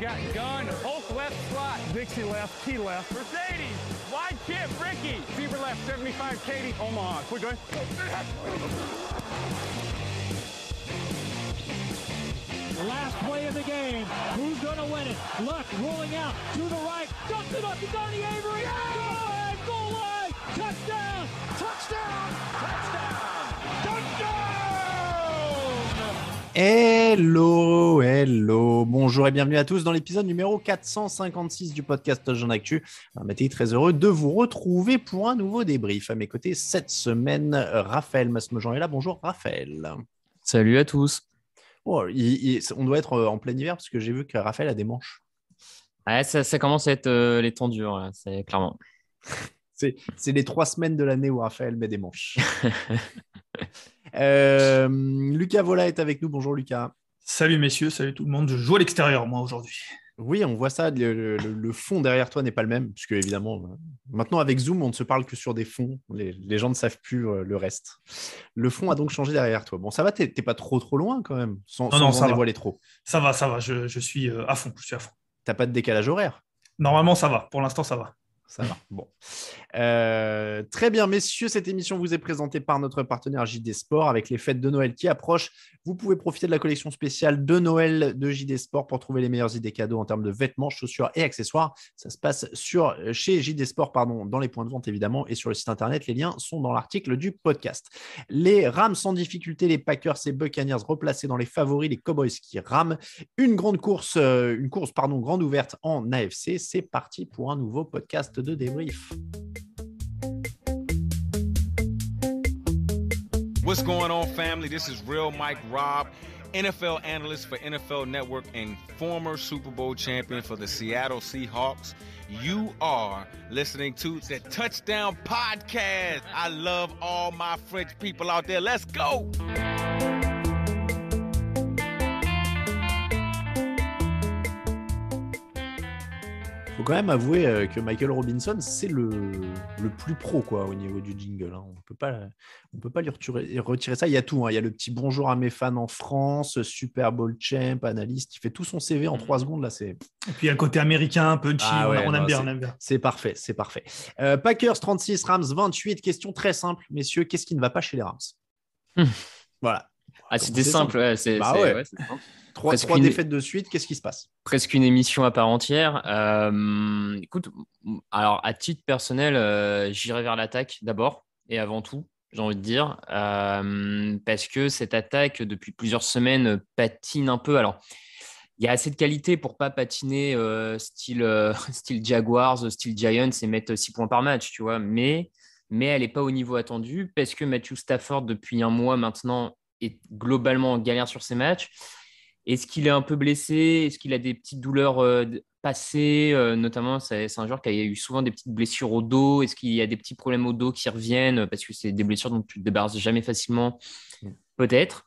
Got gun, Hulk left slot. Dixie left, key left. Mercedes, wide chip, Ricky. Fever left, 75, Katie, Omaha. We're good. Last play of the game. Who's going to win it? Luck rolling out to the right. Dumps it up to Donnie Avery. Yeah! Touchdown! Touchdown! Touchdown! Touchdown! Hello, hello, bonjour et bienvenue à tous dans l'épisode numéro 456 du podcast Touchdown Actu. Mathieu, très heureux de vous retrouver pour un nouveau débrief. À mes côtés cette semaine, Raphaël Masmejean est là. Bonjour Raphaël. Salut à tous. Oh, on doit être euh, en plein hiver parce que j'ai vu que Raphaël a des manches. ça, commence à être l'étendue les temps durs, c'est clairement. C'est les trois semaines de l'année où Raphaël met des manches. Euh, Lucas Vola est avec nous. Bonjour Lucas. Salut messieurs, salut tout le monde. Je joue à l'extérieur moi aujourd'hui. Oui, on voit ça. Le, fond derrière toi n'est pas le même, puisque évidemment, euh, maintenant avec Zoom, on ne se parle que sur des fonds. Les, gens ne savent plus euh, le reste. Le fond a donc changé derrière toi. Bon, ça va, t'es pas trop trop loin quand même, sans, non, non, ça en trop. Ça va, ça va. Je, suis à fond. Je suis à fond. T'as pas de décalage horaire Normalement, ça va. Pour l'instant, ça va. Ça va. Bon. Euh, très bien, messieurs, cette émission vous est présentée par notre partenaire JD Sport avec les fêtes de Noël qui approchent. Vous pouvez profiter de la collection spéciale de Noël de JD Sport pour trouver les meilleures idées cadeaux en termes de vêtements, chaussures et accessoires. Ça se passe sur, euh, chez JD Sport, pardon, dans les points de vente évidemment et sur le site internet. Les liens sont dans l'article du podcast. Les rames sans difficulté, les Packers et Buccaneers replacés dans les favoris, les Cowboys qui rament. Une grande course, euh, une course, pardon, grande ouverte en AFC. C'est parti pour un nouveau podcast de débrief. What's going on, family? This is Real Mike Robb, NFL analyst for NFL Network and former Super Bowl champion for the Seattle Seahawks. You are listening to the Touchdown Podcast. I love all my French people out there. Let's go. faut quand même avouer euh, que Michael Robinson, c'est le, plus pro quoi, au niveau du jingle. Hein. On ne peut pas, on lui retirer, ça. Il y a tout. Hein. Il y a le petit bonjour à mes fans en France, Super Bowl champ, analyste. Il fait tout son CV en mm. trois secondes. Là, c'est... Et puis, il côté américain, un peu ah on, bien, on aime bien. C'est parfait. C'est parfait. Euh, Packers 36, Rams 28. Question très simple, messieurs. Qu'est-ce qui ne va pas chez les Rams hmm. Voilà. Ah, c'était simple. Ouais, bah Trois, défaites de suite, qu'est-ce qui se passe Presque une émission à part entière. Euh, écoute, alors à titre personnel, euh, j'irai vers l'attaque d'abord et avant tout, j'ai envie de dire, euh, parce que cette attaque, depuis plusieurs semaines, patine un peu. Alors, il y a assez de qualité pour pas patiner style, style Jaguars, style Giants et mettre 6 points par match, tu vois. Mais mais elle n'est pas au niveau attendu parce que Matthew Stafford, depuis un mois maintenant, est globalement en galère sur ses matchs. Est-ce qu'il est un peu blessé Est-ce qu'il a des petites douleurs euh, passées euh, Notamment, c'est un joueur qui a eu souvent des petites blessures au dos. Est-ce qu'il y a des petits problèmes au dos qui reviennent Parce que c'est des blessures dont tu ne te débarrasses jamais facilement, peut-être.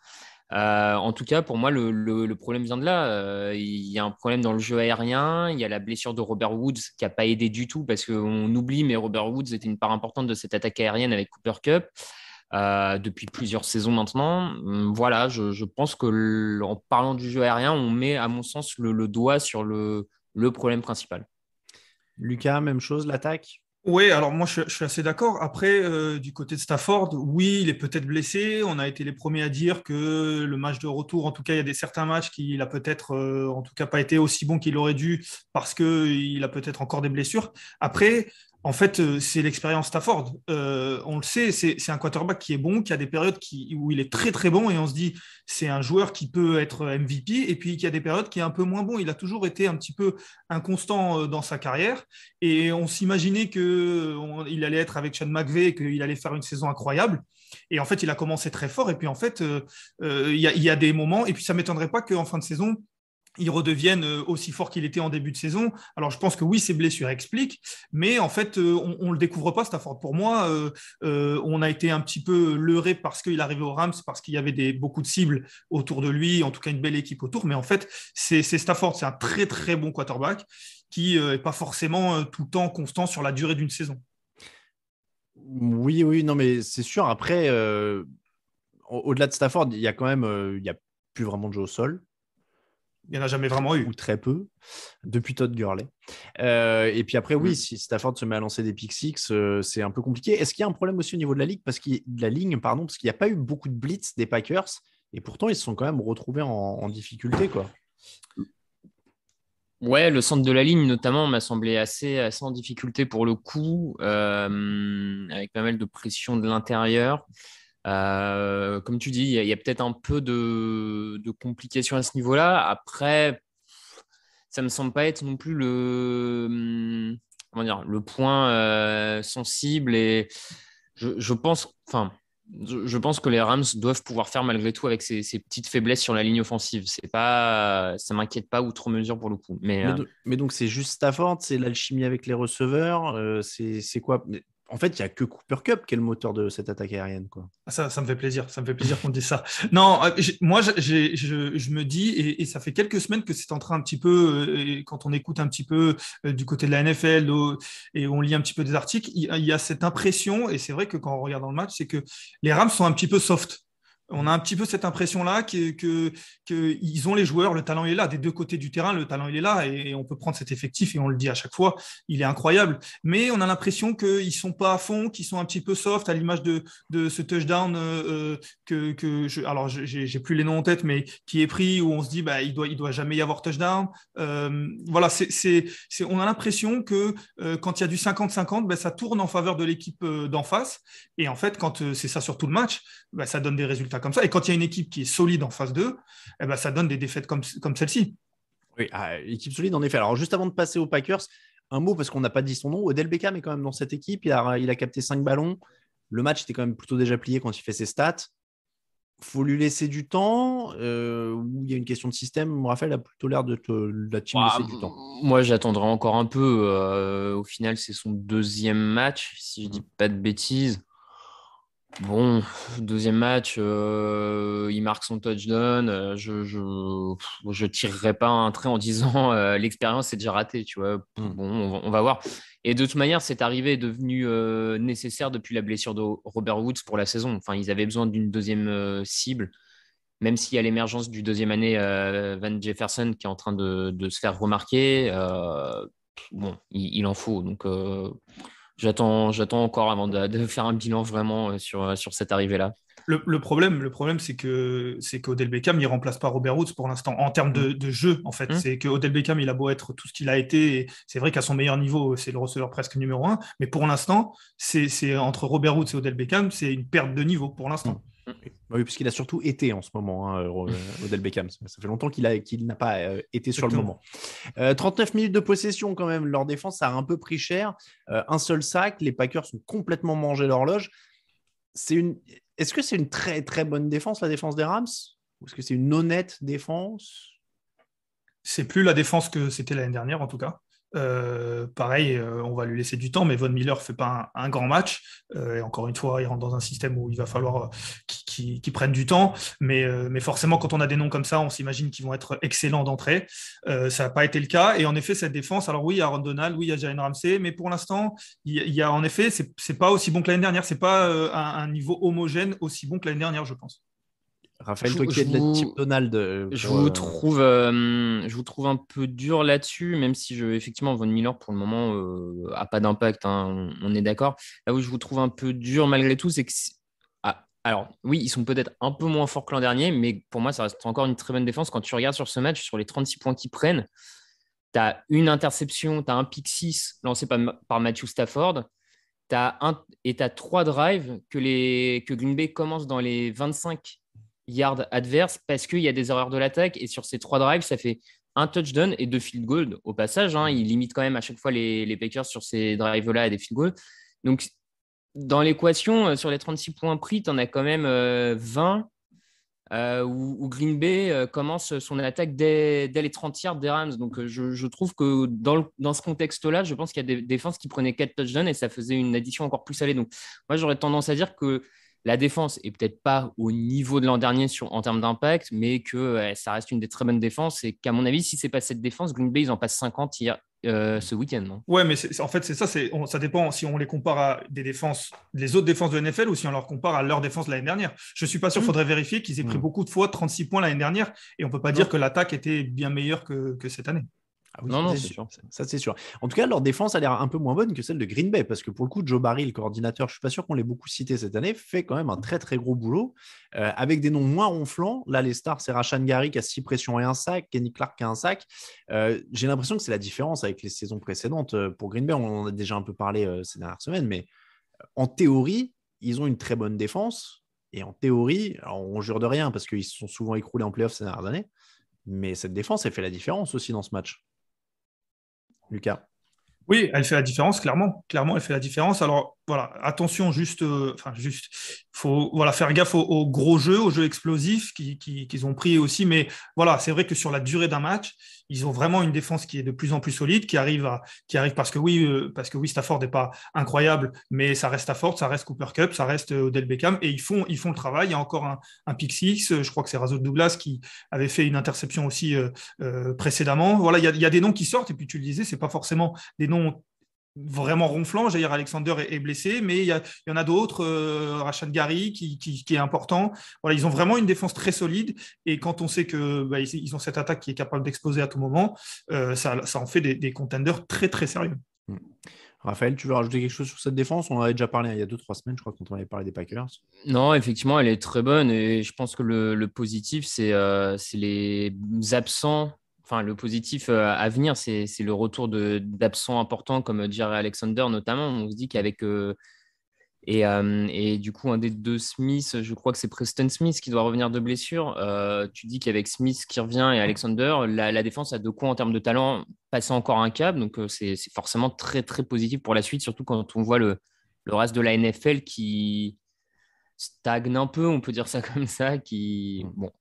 Euh, en tout cas, pour moi, le, le problème vient de là. il y a un problème dans le jeu aérien. Il y a la blessure de Robert Woods qui n'a pas aidé du tout parce qu'on oublie, mais Robert Woods était une part importante de cette attaque aérienne avec Cooper Cup. Euh, depuis plusieurs saisons maintenant. Hum, voilà, je, pense que en parlant du jeu aérien, on met à mon sens le, doigt sur le, problème principal. Lucas, même chose, l'attaque oui, alors moi je, suis assez d'accord. Après, euh, du côté de Stafford, oui, il est peut-être blessé. On a été les premiers à dire que le match de retour, en tout cas, il y a des certains matchs qu'il a peut-être, euh, en tout cas, pas été aussi bon qu'il aurait dû parce qu'il a peut-être encore des blessures. Après, en fait, euh, c'est l'expérience Stafford. Euh, on le sait, c'est un quarterback qui est bon, qui a des périodes qui, où il est très très bon et on se dit c'est un joueur qui peut être MVP et puis y a des périodes qui est un peu moins bon. Il a toujours été un petit peu inconstant euh, dans sa carrière et on s'imaginait qu'il allait être avec Sean McVay, qu'il allait faire une saison incroyable. Et en fait, il a commencé très fort et puis en fait, il y, y, a des moments et puis ça m'étonnerait pas qu'en fin de saison, il redeviennent euh, aussi fort qu'il était en début de saison. Alors je pense que oui, ces blessures expliquent, mais en fait, euh, on, ne le découvre pas, Stafford. Pour moi, euh, on a été un petit peu leurré parce qu'il arrivait au Rams, parce qu'il y avait beaucoup de cibles autour de lui, en tout cas une belle équipe autour. Mais en fait, c'est Stafford, c'est un très très bon quarterback qui n'est pas forcément tout le temps constant sur la durée d'une saison. Oui, oui, non, mais c'est sûr. Après, au-delà de Stafford, il y a quand même, il y a plus vraiment de jeu au sol il n'y en a jamais vraiment eu. Ou très peu, depuis Todd Gurley. Euh, et puis après, oui, mm. si Stafford se met à lancer des pick euh, c'est un peu compliqué. Est-ce qu'il y a un problème aussi au niveau de la ligue parce qu'il, de la ligne, pardon, parce qu'il n'y a pas eu beaucoup de blitz des Packers, et pourtant ils se sont quand même retrouvés en, difficulté, quoi. Ouais, le centre de la ligne notamment m'a semblé assez, assez en difficulté pour le coup, euh, avec pas mal de pression de l'intérieur. Euh, comme tu dis, il y a, peut-être un peu de, complications à ce niveau-là. Après, ça me semble pas être non plus le, hmm, comment dire, le point euh, sensible et je, pense, enfin, je, pense que les Rams doivent pouvoir faire malgré tout avec ces, petites faiblesses sur la ligne offensive. C'est pas, ça m'inquiète pas outre mesure pour le coup. Mais, mais, euh, donc c'est juste ta Stafford, c'est l'alchimie avec les receveurs, c'est quoi en fait, il n'y a que Cooper Cup qui est le moteur de cette attaque aérienne. Quoi. Ah, ça, ça me fait plaisir, ça me fait plaisir qu'on dise ça. Non, euh, moi, je, me dis, et, ça fait quelques semaines que c'est en train un petit peu, euh, quand on écoute un petit peu euh, du côté de la NFL et on lit un petit peu des articles, il, y a cette impression, et c'est vrai que quand on regarde dans le match, c'est que les rames sont un petit peu soft. On a un petit peu cette impression-là qu'ils que, ont les joueurs, le talent est là, des deux côtés du terrain, le talent il est là, et on peut prendre cet effectif, et on le dit à chaque fois, il est incroyable. Mais on a l'impression qu'ils ne sont pas à fond, qu'ils sont un petit peu soft, à l'image de, ce touchdown euh, euh, que, que je, alors j'ai plus les noms en tête, mais qui est pris, où on se dit, bah, il doit, il doit jamais y avoir touchdown. Euh, voilà, c'est on a l'impression que quand il y a du 50-50, bah, ça tourne en faveur de l'équipe d'en face, et en fait, quand c'est ça sur tout le match, bah, ça donne des résultats comme ça. Et quand il y a une équipe qui est solide en phase 2, eh ben, ça donne des défaites comme, comme celle-ci. Oui, ah, équipe solide en effet. Alors juste avant de passer aux Packers, un mot parce qu'on n'a pas dit son nom. Odell Beckham est quand même dans cette équipe. Il a, il a capté 5 ballons. Le match était quand même plutôt déjà plié quand il fait ses stats. Faut lui laisser du temps euh, ou il y a une question de système. Raphaël a plutôt l'air de, te, la team bah, laisser du temps. Moi, j'attendrai encore un peu. Euh, au final, c'est son deuxième match, si je dis pas de bêtises. Bon, deuxième match, euh, il marque son touchdown. Euh, je, je, je, tirerai pas un trait en disant euh, l'expérience est déjà ratée, tu vois. Hmm. Bon, on va, voir. Et de toute manière, cette arrivée est devenue nécessaire depuis la blessure de Robert Woods pour la saison. Enfin, ils avaient besoin d'une deuxième cible, même s'il y a l'émergence du deuxième année Van Jefferson qui est en train de, se faire remarquer. bon, il, il, en faut. Donc j'attends, encore avant de, faire un bilan vraiment euh, sur, euh, sur cette arrivée-là. Le, problème, le problème, c'est que c'est qu'Odell Beckham il remplace pas Robert Woods pour l'instant en termes mm. de, jeu en fait. Mm. C'est que Odell Beckham il a beau être tout ce qu'il a été, c'est vrai qu'à son meilleur niveau c'est le receveur presque numéro un, mais pour l'instant c'est, entre Robert Woods et Odell Beckham c'est une perte de niveau pour l'instant. Mm. Mm. Bah oui, puisqu'il a surtout été en ce moment, hein, euh, euh, Odell Beckham. Ça fait longtemps qu'il n'a pas euh, été sur le moment. 39 minutes de possession quand même. Leur défense a un peu pris cher. un seul sac. Les Packers ont complètement mangé l'horloge. C'est une. Est-ce que c'est une très très bonne défense la défense des Rams Ou est-ce que c'est une honnête défense C'est plus la défense que c'était l'année dernière en tout cas. Euh, pareil, euh, on va lui laisser du temps, mais Von Miller fait pas un, grand match. Euh, et encore une fois, il rentre dans un système où il va falloir qu'il prenne du temps. Mais, forcément, quand on a des noms comme ça, on s'imagine qu'ils vont être excellents d'entrée. ça n'a pas été le cas. Et en effet, cette défense, alors oui, il y a Aaron Donald, oui, il y a Ramsey, mais pour l'instant, il, y, a en effet, c'est pas aussi bon que l'année dernière. C'est pas un niveau homogène aussi bon que l'année dernière, je pense. Raphaël, toi es de type Donald. Euh, je, vous euh, trouve, euh, je vous trouve un peu dur là-dessus, même si je, effectivement Von Miller pour le moment n'a pas d'impact, hein, on, est d'accord. Là où je vous trouve un peu dur malgré tout, c'est que. Ah, alors, oui, ils sont peut-être un peu moins forts que l'an dernier, mais pour moi, ça reste encore une très bonne défense. Quand tu regardes sur ce match, sur les 36 points qu'ils prennent, tu as une interception, tu as un pick 6 lancé par, Matthew Stafford. As et tu as trois drives que, les, que Green Bay commence dans les 25 yards adverse parce qu'il y a des erreurs de l'attaque. Et sur ces trois drives, ça fait un touchdown et deux field goals au passage. Hein. Il limite quand même à chaque fois les, les Packers sur ces drives-là à des field goals. Donc, dans l'équation, euh, sur les 36 points pris, tu en as quand même 20 euh, euh, où, Green Bay commence son attaque dès, les 30 yards des Rams. Donc, je, trouve que dans, ce contexte-là, je pense qu'il y a des défenses qui prenaient 4 touchdowns et ça faisait une addition encore plus salée. Donc, moi, j'aurais tendance à dire que la défense est peut-être pas au niveau de l'an dernier en termes d'impact, mais que euh, ça reste une des très bonnes défenses. Et qu'à mon avis, si c'est pas cette défense, Green Bay, ils en passent 50 euh, ce week-end. Oui, ouais, mais en fait, c'est ça. ça dépend si on les compare à des défenses, les autres défenses de NFL ou si on leur compare à leur défense l'année dernière. Je suis pas sûr, il mm. faudrait vérifier qu'ils aient pris mm. beaucoup de fois 36 points l'année dernière. Et on peut pas dire que l'attaque était bien meilleure que cette année. Ah non, non, c'est sûr. Ça, c'est sûr. En tout cas, leur défense a l'air un peu moins bonne que celle de Green Bay, parce que pour le coup, Joe Barry, le coordinateur, je ne suis pas sûr qu'on l'ait beaucoup cité cette année, fait quand même un très très gros boulot euh, avec des noms moins ronflants. Là, les stars, c'est Rachan Gary qui a 6 pressions et un sac, Kenny Clark qui a un sac. Euh, j'ai l'impression que c'est la différence avec les saisons précédentes. Euh, pour Green Bay, on en a déjà un peu parlé ces dernières semaines, mais en théorie, ils ont une très bonne défense. Et en théorie, on jure de rien parce qu'ils se sont souvent écroulés en playoffs ces dernières années, mais cette défense, elle fait la différence aussi dans ce match. Lucas. Oui, elle fait la différence, clairement. Clairement, elle fait la différence. Alors, voilà, attention, juste, euh, enfin juste, faut voilà faire gaffe aux, gros jeux, aux jeux explosifs qu'ils ont pris aussi. Mais voilà, c'est vrai que sur la durée d'un match, ils ont vraiment une défense qui est de plus en plus solide, qui arrive à, qui arrive parce que oui, euh, parce que oui, Stafford n'est pas incroyable, mais ça reste Stafford, ça reste Cooper Cup, ça reste euh, Odell Beckham, et ils font, ils font le travail. Il y a encore un, un pick je crois que c'est Razo Douglas qui avait fait une interception aussi précédemment. Voilà, il y, a, il y a des noms qui sortent, et puis tu le disais, c'est pas forcément des noms vraiment ronflant. dire Alexander est, blessé, mais il y, en a d'autres, euh, Gary qui, est important. Voilà, ils ont vraiment une défense très solide. Et quand on sait que bah, ils, ont cette attaque qui est capable d'exploser à tout moment, euh, ça, en fait des, contenders très très sérieux. Hmm. Raphaël, tu veux rajouter quelque chose sur cette défense On en avait déjà parlé hein, il y a 2-3 semaines, je crois, quand on avait parlé des Packers. Non, effectivement, elle est très bonne et je pense que le, positif, euh, c'est les absents enfin, le positif euh, à venir, c'est le retour d'absents importants comme dirait Alexander notamment. On se dit qu'avec euh, euh, et, du coup un des deux Smith, je crois que c'est Preston Smith qui doit revenir de blessure. tu dis qu'avec Smith qui revient et Alexander, la, défense a de quoi en termes de talent passer encore un câble. Donc c'est forcément très très positif pour la suite, surtout quand on voit le, le reste de la NFL qui stagne un peu, on peut dire ça comme ça, qui bon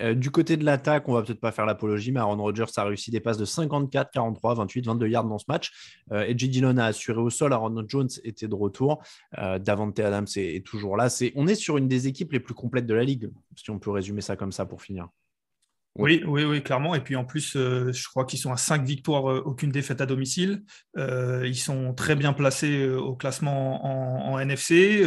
euh, du côté de l'attaque, on va peut-être pas faire l'apologie, mais Aaron Rodgers a réussi des passes de 54, 43, 28, 22 yards dans ce match. Euh, et Dillon a assuré au sol. Aaron Jones était de retour. Euh, Davante Adams est, toujours là. C'est, on est sur une des équipes les plus complètes de la ligue, si on peut résumer ça comme ça pour finir. Oui, oui, oui, clairement. Et puis en plus, euh, je crois qu'ils sont à 5 victoires, euh, aucune défaite à domicile. Euh, ils sont très bien placés au classement en, NFC.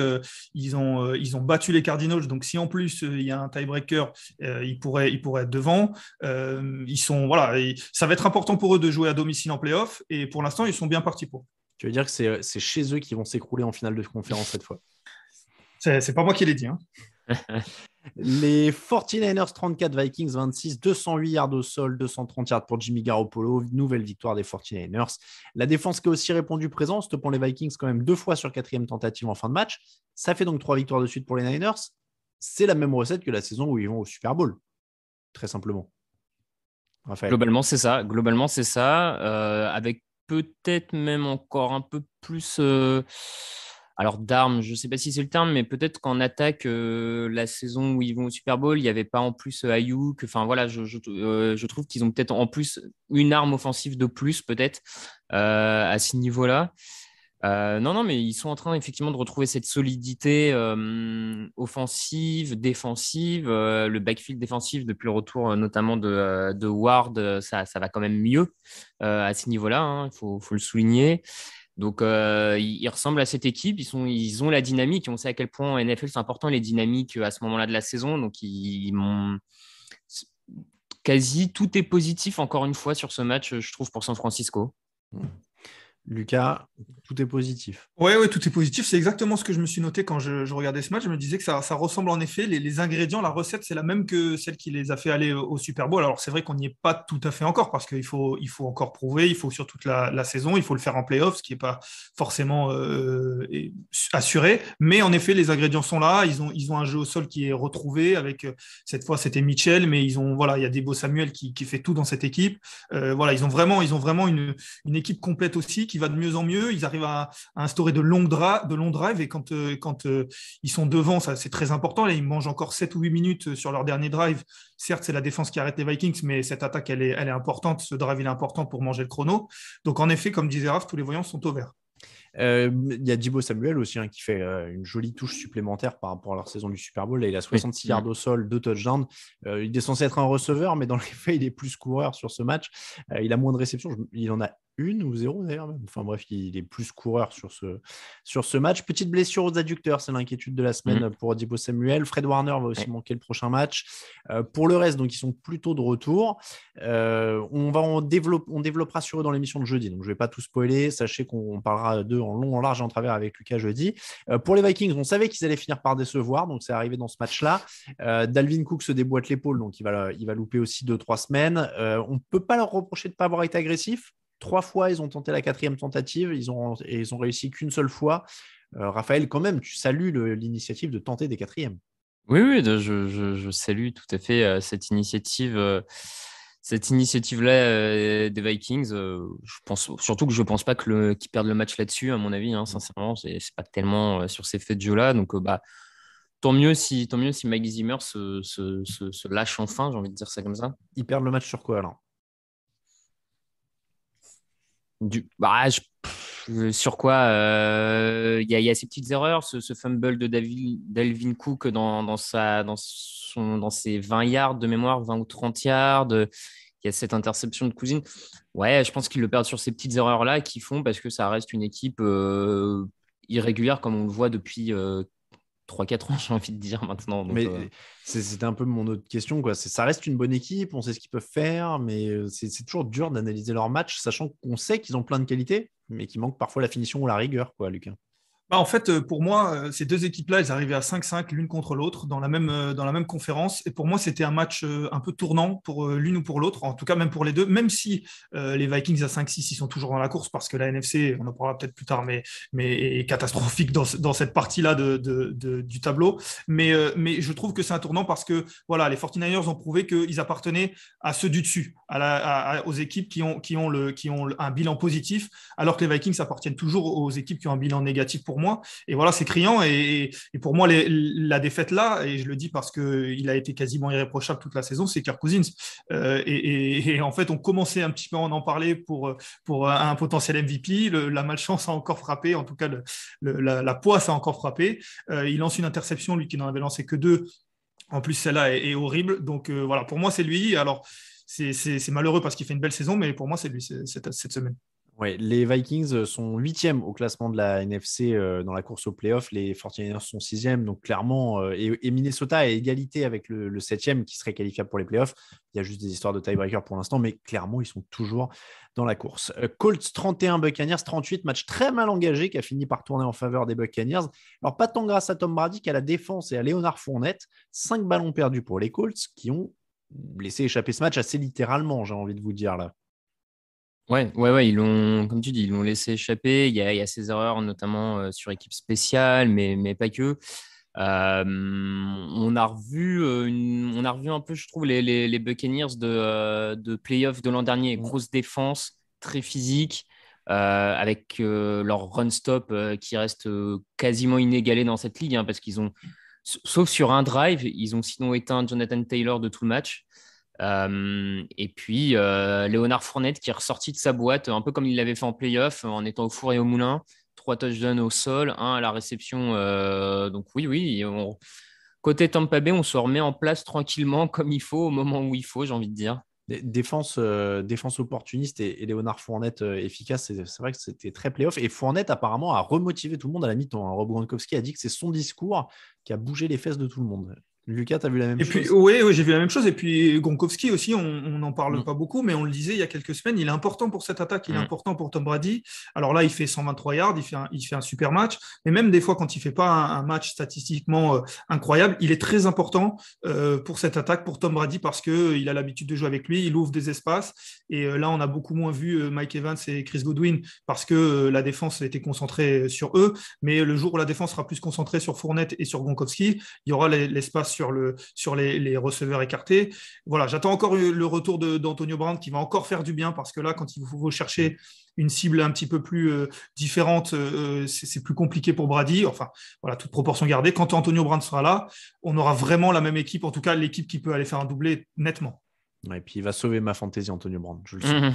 ils, ont, ils ont battu les Cardinals. Donc si en plus il y a un tiebreaker, ils, pourraient, ils pourraient être devant. ils sont, voilà, ça va être important pour eux de jouer à domicile en playoff. Et pour l'instant, ils sont bien partis pour. Tu veux dire que c'est, chez eux qu'ils vont s'écrouler en finale de conférence cette fois c'est, c'est pas moi qui l'ai dit. Hein. Les 49ers 34, Vikings 26, 208 yards au sol, 230 yards pour Jimmy Garoppolo. Nouvelle victoire des 49ers. La défense qui a aussi répondu présent, stoppant pour les Vikings quand même deux fois sur quatrième tentative en fin de match. Ça fait donc trois victoires de suite pour les Niners. C'est la même recette que la saison où ils vont au Super Bowl, très simplement. Globalement, c'est ça. Globalement, c'est ça. Euh, avec peut-être même encore un peu plus. Euh, alors d'armes, je ne sais pas si c'est le terme, mais peut-être qu'en attaque, euh, la saison où ils vont au Super Bowl, il n'y avait pas en plus euh, Ayuk. Enfin voilà, euh, je, trouve qu'ils ont peut-être en plus une arme offensive de plus, peut-être, à ce niveau-là. non, non, mais ils sont en train effectivement de retrouver cette solidité offensive, défensive. le backfield défensif, depuis le retour notamment de, Ward, ça, va quand même mieux à ce niveau-là, hein, il faut, le souligner. Donc, euh, ils, ressemblent à cette équipe. Ils, ils ont la dynamique. On sait à quel point NFL, c'est important, les dynamiques euh, à ce moment-là de la saison. Donc, ils m'ont... quasi tout est positif, encore une fois, sur ce match, euh, je trouve, pour San Francisco. Hmm. Lucas, tout est positif. Oui, ouais, tout est positif. C'est exactement ce que je me suis noté quand je, regardais ce match. Je me disais que ça, ressemble en effet. Les, ingrédients, la recette, c'est la même que celle qui les a fait aller au, Super Bowl. Alors, c'est vrai qu'on n'y est pas tout à fait encore parce qu'il faut, il faut encore prouver. Il faut sur toute la, saison, il faut le faire en playoff, ce qui n'est pas forcément euh, assuré. Mais en effet, les ingrédients sont là. Ils ont, ils ont un jeu au sol qui est retrouvé. Avec euh, cette fois, c'était Mitchell, mais ils ont, voilà, il y a beaux Samuel qui, fait tout dans cette équipe. Euh, voilà, ils ont vraiment, ils ont vraiment une, une équipe complète aussi qui va de mieux en mieux. Ils arrivent à, instaurer de longs, de longs drives et quand, euh, quand euh, ils sont devant, ça c'est très important. Là, ils mangent encore 7 ou 8 minutes euh, sur leur dernier drive. Certes, c'est la défense qui arrête les Vikings, mais cette attaque, elle est, elle est importante. Ce drive, il est important pour manger le chrono. Donc, en effet, comme disait Raph, tous les voyants sont au vert. Il y a Dibo Samuel aussi hein, qui fait une jolie touche supplémentaire par rapport à leur saison du Super Bowl. il a 66 yards au sol, deux touchdowns. il est censé être un receveur, mais dans les faits, il est plus coureur sur ce match. il a moins de réceptions. il en a une ou zéro d'ailleurs. Enfin bref, il est plus coureur sur ce, sur ce match. Petite blessure aux adducteurs, c'est l'inquiétude de la semaine mmh. pour Adibo Samuel. Fred Warner va aussi manquer le prochain match. Euh, pour le reste, donc ils sont plutôt de retour. Euh, on va en développe, on développera sur eux dans l'émission de jeudi. Donc je ne vais pas tout spoiler. Sachez qu'on parlera d'eux en long, en large et en travers avec Lucas jeudi. Euh, pour les Vikings, on savait qu'ils allaient finir par décevoir, donc c'est arrivé dans ce match-là. Dalvin Cook se déboîte l'épaule, donc il va, il va louper aussi deux, trois semaines. on ne peut pas leur reprocher de ne pas avoir été agressif. Trois fois, ils ont tenté la quatrième tentative, ils ont, et ils ont réussi qu'une seule fois. Euh, Raphaël, quand même, tu salues l'initiative de tenter des quatrièmes. Oui, oui, je, salue tout à fait euh, cette initiative. Euh, cette initiative-là des Vikings, je pense surtout que je ne pense pas qu'ils qui perdent le match là-dessus, à mon avis, hein, mm. sincèrement. sincèrement, c'est pas tellement sur ces faits de jeu-là. Donc, bah, tant mieux si, tant mieux si Maggie Zimmer se, se lâche enfin, j'ai envie de dire ça comme ça. Ils perdent le match sur quoi alors du... Bah, sur quoi euh, il y, a ces petites erreurs, ce, fumble de Delvin Cook dans, ses 20 yards de mémoire, 20 ou 30 yards. Il y a cette interception de Cousine. Ouais, je pense qu'ils le perdent sur ces petites erreurs-là qui font parce que ça reste une équipe euh, irrégulière comme on le voit depuis euh, 3-4 ans, j'ai envie de dire maintenant. mais euh. c'était un peu mon autre question. Quoi. Ça reste une bonne équipe, on sait ce qu'ils peuvent faire, mais euh, c'est toujours dur d'analyser leurs matchs, sachant qu'on sait qu'ils ont plein de qualités, mais qu'il manque parfois la finition ou la rigueur, quoi, Lucas. Bah, en fait, euh, pour moi, euh, ces deux équipes-là, elles arrivaient à 5-5 l'une contre l'autre dans, la même, euh, dans la même conférence. Et pour moi, c'était un match un peu tournant pour l'une ou pour l'autre, en tout cas même pour les deux, même si les Vikings à 5-6, ils sont toujours dans la course parce que la NFC, on en parlera peut-être plus tard, mais, est catastrophique dans, cette partie-là de, du tableau. Mais, mais je trouve que c'est un tournant parce que voilà, les 49ers ont prouvé qu'ils appartenaient à ceux du dessus, à la, aux équipes qui ont, qui, ont le, qui ont un bilan positif, alors que les Vikings appartiennent toujours aux équipes qui ont un bilan négatif pour moi. Et voilà, c'est criant. Et, pour moi, la défaite là, et je le dis parce qu'il a été quasiment irréprochable toute la saison, c'est Kirk Cousins. Euh, et, en fait, on commençait un petit peu à en parler pour, pour un potentiel MVP. la malchance a encore frappé, en tout cas, la, poids poisse a encore frappé. Euh, il lance une interception, lui qui n'en avait lancé que deux. En plus, celle-là est, horrible. Donc euh, voilà, pour moi, c'est lui. Alors, c'est malheureux parce qu'il fait une belle saison, mais pour moi, c'est lui cette semaine les Vikings euh, sont huitièmes au classement de la NFC euh, dans la course aux playoffs. Les 49ers sont sixièmes, donc clairement, euh, et, Minnesota à égalité avec le, septième qui serait qualifiable pour les playoffs. Il y a juste des histoires de tie-breakers pour l'instant, mais clairement, ils sont toujours dans la course. Colts 31, Buccaneers 38, match très mal engagé qui a fini par tourner en faveur des Buccaneers. Alors, pas tant grâce à Tom Brady qu'à la défense et à Léonard Fournette. Cinq ballons perdus pour les Colts qui ont laissé échapper ce match assez littéralement, j'ai envie de vous dire là. Ouais, ouais, ils comme tu dis, ils l'ont laissé échapper. Il y, a, il y a ces erreurs, notamment euh, sur équipe spéciale, mais, mais pas que. Euh, on, a revu, euh, on a revu un peu, je trouve, les, les, Buccaneers de, de playoff de l'an dernier. Grosse défense, très physique, avec leur run-stop qui reste quasiment inégalé dans cette ligue, hein, parce qu'ils ont, sauf sur un drive, ils ont sinon éteint Jonathan Taylor de tout le match. Euh, et puis euh, Léonard Fournette qui est ressorti de sa boîte, un peu comme il l'avait fait en playoff, euh, en étant au four et au moulin. Trois touchdowns au sol, un à la réception. donc oui, oui, côté Tampa Bay, on se remet en place tranquillement comme il faut, au moment où il faut, j'ai envie de dire. Défense, défense opportuniste et, Léonard Fournette efficace, c'est vrai que c'était très playoff. Et Fournette apparemment a remotivé tout le monde à la mi-temps. Hein. Rob Gronkowski a dit que c'est son discours qui a bougé les fesses de tout le monde. Lucas, tu as vu la même chose Oui, j'ai vu la même chose. Et puis gonkowski aussi, on n'en parle mm. pas beaucoup, mais on le disait il y a quelques semaines, il est important pour cette attaque, il est mm. important pour Tom Brady. Alors là, il fait 123 yards, il fait un, il fait un super match. Mais même des fois, quand il ne fait pas un, match statistiquement euh, incroyable, il est très important euh, pour cette attaque, pour Tom Brady, parce qu'il euh, a l'habitude de jouer avec lui, il ouvre des espaces. Et là, on a beaucoup moins vu Mike Evans et Chris Godwin, parce que la défense a été concentrée sur eux. Mais le jour où la défense sera plus concentrée sur Fournette et sur Gonkowski, il y aura l'espace sur, le, sur les, receveurs écartés. Voilà, j'attends encore le retour d'Antonio Brand qui va encore faire du bien parce que là, quand il faut chercher une cible un petit peu plus euh, différente, euh, c'est plus compliqué pour Brady. Enfin, voilà, toute proportion gardée. Quand Antonio Brand sera là, on aura vraiment la même équipe, en tout cas l'équipe qui peut aller faire un doublé nettement. Et puis il va sauver ma fantaisie, Antonio Brand, je le sais. Mmh.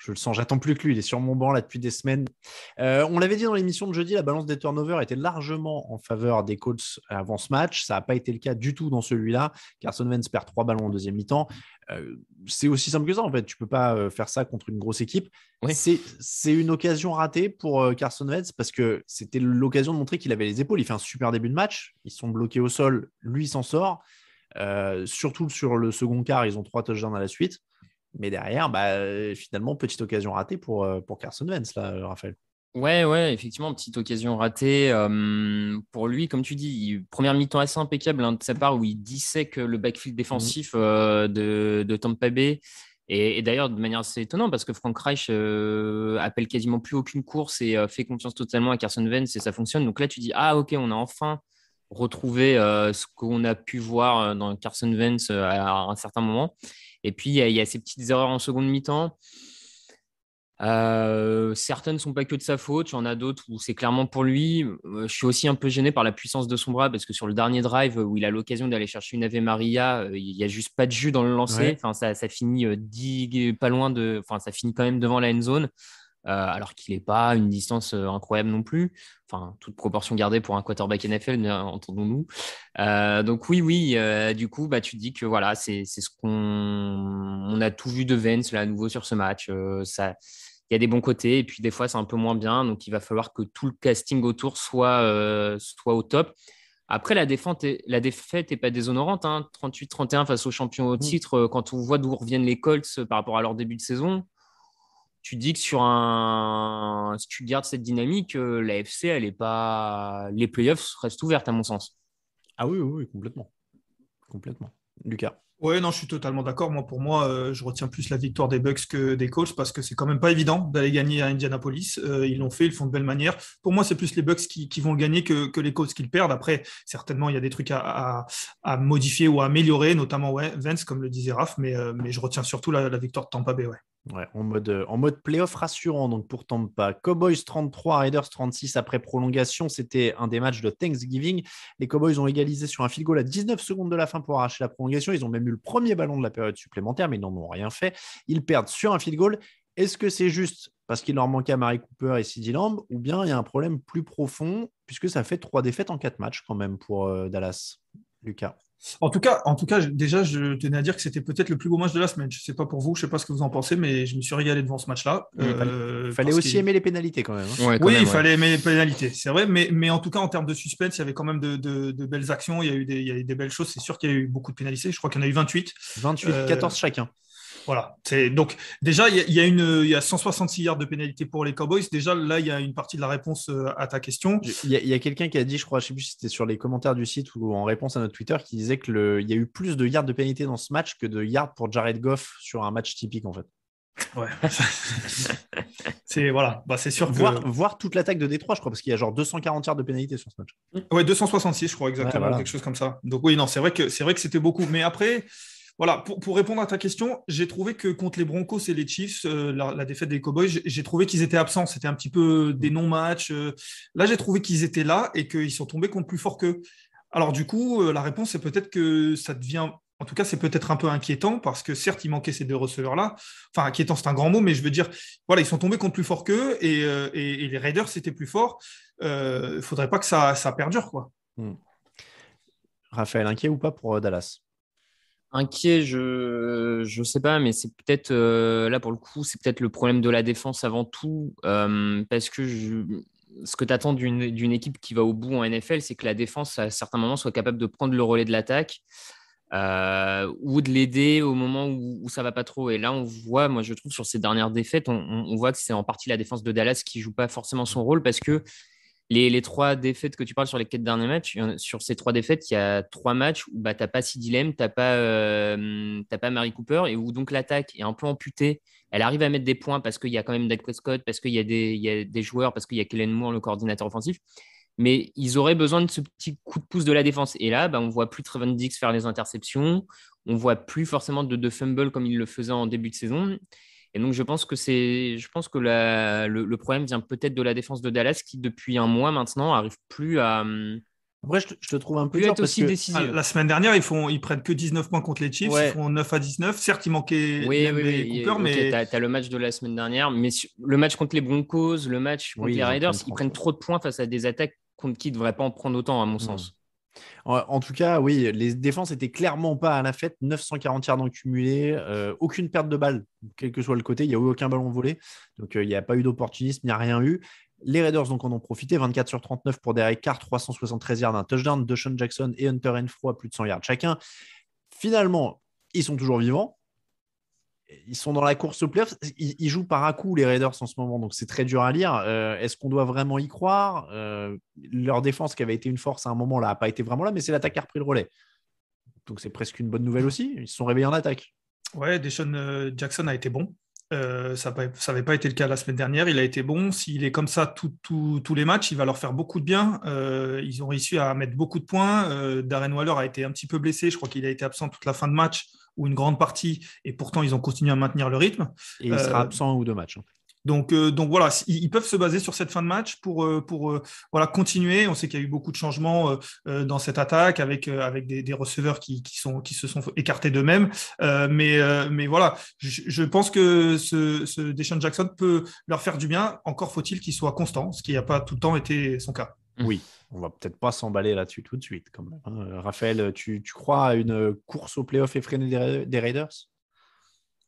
Je le sens, j'attends plus que lui. Il est sur mon banc là depuis des semaines. Euh, on l'avait dit dans l'émission de jeudi, la balance des turnovers était largement en faveur des Colts avant ce match. Ça n'a pas été le cas du tout dans celui-là. Carson Wentz perd trois ballons en deuxième mi-temps. Euh, c'est aussi simple que ça en fait. Tu peux pas euh, faire ça contre une grosse équipe. C'est une occasion ratée pour Carson Wentz parce que c'était l'occasion de montrer qu'il avait les épaules. Il fait un super début de match. Ils sont bloqués au sol. Lui s'en sort. surtout sur le second quart, ils ont trois touchdowns à la suite. Mais derrière, bah, euh, finalement, petite occasion ratée pour, euh, Carson Wentz, là, euh, Raphaël. Ouais, ouais, effectivement, petite occasion ratée. pour lui, comme tu dis, première mi-temps assez impeccable hein, de sa part où il dissèque le backfield mmh. défensif de, de Tampa Bay. Et, d'ailleurs, de manière assez étonnante, parce que Frank Reich appelle quasiment plus aucune course et fait confiance totalement à Carson Wentz et ça fonctionne. Donc là, tu dis, ah ok, on a enfin retrouvé ce qu'on a pu voir dans Carson Wentz à un certain moment. Et puis, il y, a ces petites erreurs en seconde mi-temps. certaines euh, certaines sont pas que de sa faute, il y en a d'autres où c'est clairement pour lui. Euh, je suis aussi un peu gêné par la puissance de son bras parce que sur le dernier drive où il a l'occasion d'aller chercher une Ave Maria, euh, il n'y a juste pas de jus dans le lancer. Enfin, ça, ça finit pas loin de, enfin, ça finit quand même devant la end zone. Euh, alors qu'il n'est pas une distance euh, incroyable non plus. Enfin, toute proportion gardée pour un quarterback NFL, euh, entendons-nous. donc oui, oui, du coup, bah, tu dis que voilà, c'est ce qu'on on a tout vu de Vence là à nouveau sur ce match. ça il y a des bons côtés et puis des fois c'est un peu moins bien donc il va falloir que tout le casting autour soit, soit au top après la, la défaite n'est pas déshonorante 38-31 hein. face aux champions au mmh. titre quand on voit d'où reviennent les Colts par rapport à leur début de saison tu dis que sur un, si tu gardes cette dynamique, euh, la FC, elle est pas, les playoffs restent ouvertes à mon sens. Ah oui, oui, oui complètement, complètement. Lucas. Oui, non, je suis totalement d'accord. Moi, pour moi, euh, je retiens plus la victoire des Bucks que des Colts parce que c'est quand même pas évident d'aller gagner à Indianapolis. Euh, ils l'ont fait, ils le font de belles manières. Pour moi, c'est plus les Bucks qui, vont le gagner que, que, les Colts qui le perdent. Après, certainement, il y a des trucs à, modifier ou à améliorer, notamment ouais, Vance, comme le disait Raph, mais, mais je retiens surtout la, victoire de Tampa Bay. Ouais en mode, euh, en mode playoff rassurant donc pourtant pas Cowboys 33, Raiders 36 après prolongation. C'était un des matchs de Thanksgiving. Les Cowboys ont égalisé sur un field goal à 19 secondes de la fin pour arracher la prolongation. Ils ont même eu le premier ballon de la période supplémentaire, mais ils n'en ont rien fait. Ils perdent sur un field goal. Est-ce que c'est juste parce qu'il leur manquait à Cooper et Sidney Lamb ou bien il y a un problème plus profond puisque ça fait trois défaites en quatre matchs quand même pour euh, Dallas, Lucas en tout cas, en tout cas, déjà, je tenais à dire que c'était peut-être le plus beau match de la semaine. Je sais pas pour vous, je sais pas ce que vous en pensez, mais je me suis régalé devant ce match-là. il fallait euh, aussi aimer les pénalités quand même. Hein. oui, il fallait aimer les pénalités, c'est vrai. Mais, en tout cas, en termes de suspense, il y avait quand même de, belles actions. Il y a eu des, belles choses. C'est sûr qu'il y a eu beaucoup de pénalités. Je crois qu'il y en a eu 28. 28, 14 chacun. Voilà. Donc, déjà, il y, a une, y a 166 yards de pénalité pour les Cowboys. Déjà, là, il y a une partie de la réponse euh, à ta question. Il y a, quelqu'un qui a dit, je crois, je ne sais plus si c'était sur les commentaires du site ou en réponse à notre Twitter, qui disait qu'il y a eu plus de yards de pénalité dans ce match que de yards pour Jared Goff sur un match typique, en fait. Ouais. c'est voilà, bah, c'est sûr. Que... Voir, toute l'attaque de Détroit, je crois, parce qu'il y a genre 240 yards de pénalité sur ce match. Ouais, 266, je crois exactement, quelque chose comme ça. Donc oui, non, c'est vrai que c'était beaucoup. Mais après, voilà, pour, répondre à ta question, j'ai trouvé que contre les Broncos et les Chiefs, euh, la, défaite des Cowboys, j'ai trouvé qu'ils étaient absents. C'était un petit peu des non-matchs. Euh. là, j'ai trouvé qu'ils étaient là et qu'ils sont tombés contre plus fort qu'eux. Alors, du coup, euh, la réponse, c'est peut-être que ça devient. En tout cas, c'est peut-être un peu inquiétant parce que certes, il manquait ces deux receveurs-là. Enfin, inquiétant, c'est un grand mot, mais je veux dire, voilà, ils sont tombés contre plus fort qu'eux et, les Raiders, c'était plus fort. Il faudrait pas que ça, perdure, quoi. Hmm. Raphaël, inquiet ou pas pour Dallas Inquiet, je ne sais pas, mais c'est peut-être euh, là pour le coup, c'est peut-être le problème de la défense avant tout, euh, parce que ce que tu attends d'une équipe qui va au bout en NFL, c'est que la défense à certains moments soit capable de prendre le relais de l'attaque euh, ou de l'aider au moment où, ça ça va pas trop. Et là, on voit, moi je trouve sur ces dernières défaites, on, on voit que c'est en partie la défense de Dallas qui joue pas forcément son rôle parce que les, trois défaites que tu parles sur les quatre derniers matchs, sur ces trois défaites, il y a trois matchs où bah, tu n'as pas Sidilem, tu n'as pas, Mary Cooper, et où donc l'attaque est un peu amputée. Elle arrive à mettre des points parce qu'il y a quand même Dak Prescott, parce qu'il y, a des joueurs, parce qu'il y a Kellen Moore, le coordinateur offensif. Mais ils auraient besoin de ce petit coup de pouce de la défense. Et là, bah, on voit plus Trevon Dix faire les interceptions, on voit plus forcément de, de fumble comme il le faisait en début de saison. Et donc, je pense que, c'est, je pense que le, problème vient peut-être de la défense de Dallas qui, depuis un mois maintenant, arrive plus à. Hum, Après, je trouve un peu aussi que ah, la semaine dernière, ils, font, ils prennent que 19 points contre les Chiefs, ils font 9 à 19. Certes, il manquait Cooper, mais... Tu as, le match de la semaine dernière, mais le match contre les Broncos, le match contre les Raiders, ils prennent trop de points face à des attaques contre qui ne devraient pas en prendre autant, à mon mmh. sens. En, tout cas, oui, les défenses n'étaient clairement pas à la fête. 940 yards en cumulé, euh, aucune perte de balle, quel que soit le côté. Il n'y a eu aucun ballon volé. Donc, euh, il n'y a pas eu d'opportunisme, il n'y a rien eu. Les Raiders donc, en ont profité. 24 sur 39 pour Derek Carr, 373 yards, un touchdown. Sean Jackson et Hunter Enfro à plus de 100 yards chacun. Finalement, ils sont toujours vivants ils sont dans la course au playoff. Ils, jouent par à coup les Raiders en ce moment, donc c'est très dur à lire. Euh, est-ce qu'on doit vraiment y croire euh, Leur défense, qui avait été une force à un moment, là, n'a pas été vraiment là, mais c'est l'attaque qui a repris le relais. Donc c'est presque une bonne nouvelle aussi. Ils se sont réveillés en attaque. Ouais, Deshaun euh, Jackson a été bon. Euh, ça n'avait pas été le cas la semaine dernière. Il a été bon. S'il est comme ça tous les matchs, il va leur faire beaucoup de bien. Euh, ils ont réussi à mettre beaucoup de points. Euh, Darren Waller a été un petit peu blessé. Je crois qu'il a été absent toute la fin de match ou une grande partie. Et pourtant, ils ont continué à maintenir le rythme. Et il sera absent un ou deux matchs. Hein. Euh, donc, voilà, ils, peuvent se baser sur cette fin de match pour, euh, pour euh, continuer. On sait qu'il y a eu beaucoup de changements dans cette attaque avec, avec des, receveurs qui, sont, qui se sont écartés d'eux-mêmes. mais, voilà, je, pense que ce, ce Deshaun Jackson peut leur faire du bien. Encore faut-il qu'il soit constant, ce qui n'a pas tout le temps été son cas. Mmh. Oui, on va peut-être pas s'emballer là-dessus tout de suite Comme hein. Raphaël, tu, crois à une course au playoff effrénée freiner des Raiders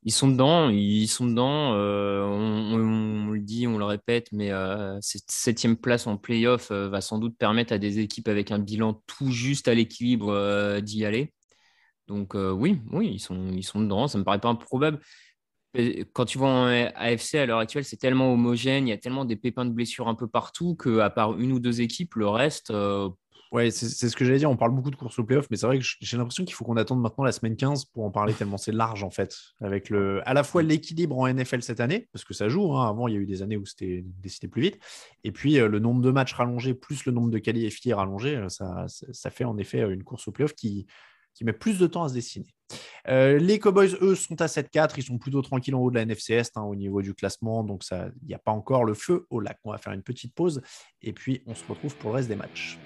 ils sont dedans, ils sont dedans. Euh, on, le dit, on le répète, mais euh, cette septième place en playoff euh, va sans doute permettre à des équipes avec un bilan tout juste à l'équilibre d'y aller. Donc oui, oui, ils sont, ils sont dedans. Ça me paraît pas improbable. Quand tu vois en AFC à l'heure actuelle, c'est tellement homogène, il y a tellement des pépins de blessures un peu partout que, à part une ou deux équipes, le reste, Ouais, c'est ce que j'allais dire. On parle beaucoup de course au playoff, mais c'est vrai que j'ai l'impression qu'il faut qu'on attende maintenant la semaine 15 pour en parler tellement c'est large en fait. Avec à la fois l'équilibre en NFL cette année, parce que ça joue. Hein. Avant, il y a eu des années où c'était décidé plus vite. Et puis euh, le nombre de matchs rallongés plus le nombre de qualifiés rallongés, euh, ça, fait en effet euh, une course au playoff qui, met plus de temps à se dessiner. les Cowboys, eux, sont à 7-4. Ils sont plutôt tranquilles en haut de la NFC Est hein, au niveau du classement. Donc, il n'y a pas encore le feu au lac. On va faire une petite pause et puis on se retrouve pour le reste des matchs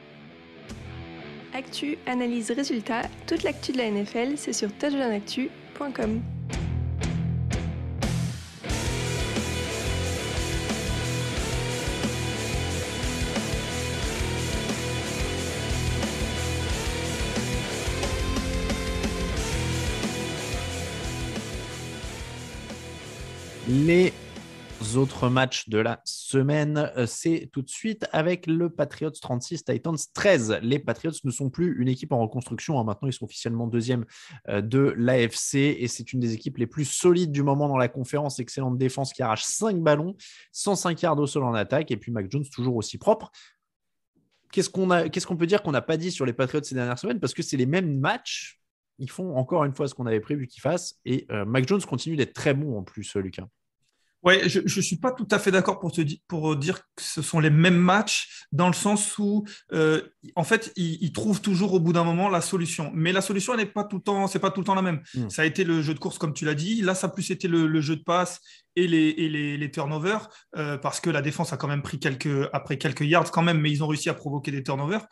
actu, analyse, résultats, toute l'actu de la NFL, c'est sur touchdownactu.com. Les autres matchs de la semaine. Euh, c'est tout de suite avec le Patriots 36, Titans 13. Les Patriots ne sont plus une équipe en reconstruction. Hein. Maintenant, ils sont officiellement deuxième euh, de l'AFC et c'est une des équipes les plus solides du moment dans la conférence. Excellente défense qui arrache 5 ballons, 105 yards au sol en attaque et puis Mac Jones toujours aussi propre. Qu'est-ce qu'on qu'on peut dire qu'on n'a pas dit sur les Patriots ces dernières semaines Parce que c'est les mêmes matchs. Ils font encore une fois ce qu'on avait prévu qu'ils fassent. Et euh, Mac Jones continue d'être très bon en plus, Lucas. Ouais, je ne suis pas tout à fait d'accord pour, te pour dire que ce sont les mêmes matchs, dans le sens où, euh, en fait, ils, trouvent toujours au bout d'un moment la solution. Mais la solution, n'est pas tout le temps, c'est pas tout le temps la même. Hmm. Ça a été le jeu de course, comme tu l'as dit. Là, ça a plus été le, jeu de passe et les, turnovers, euh, parce que la défense a quand même pris quelques, après quelques yards quand même, mais ils ont réussi à provoquer des turnovers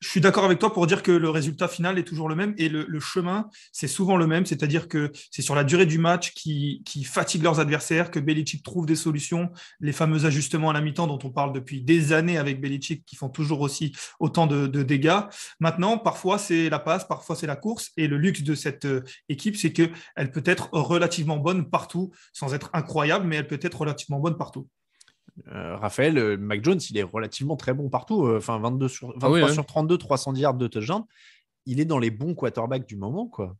je suis d'accord avec toi pour dire que le résultat final est toujours le même et le, chemin, c'est souvent le même. C'est-à-dire que c'est sur la durée du match qui, qui fatigue leurs adversaires, que Belichick trouve des solutions, les fameux ajustements à la mi-temps dont on parle depuis des années avec Belichick qui font toujours aussi autant de, de dégâts. Maintenant, parfois c'est la passe, parfois c'est la course et le luxe de cette euh, équipe, c'est qu'elle peut être relativement bonne partout sans être incroyable, mais elle peut être relativement bonne partout. Euh, Raphaël, euh, Mac Jones, il est relativement très bon partout. Euh, enfin, 22 sur, 23 ah sur 32, 310 yards de touchdown. Il est dans les bons quarterbacks du moment, quoi.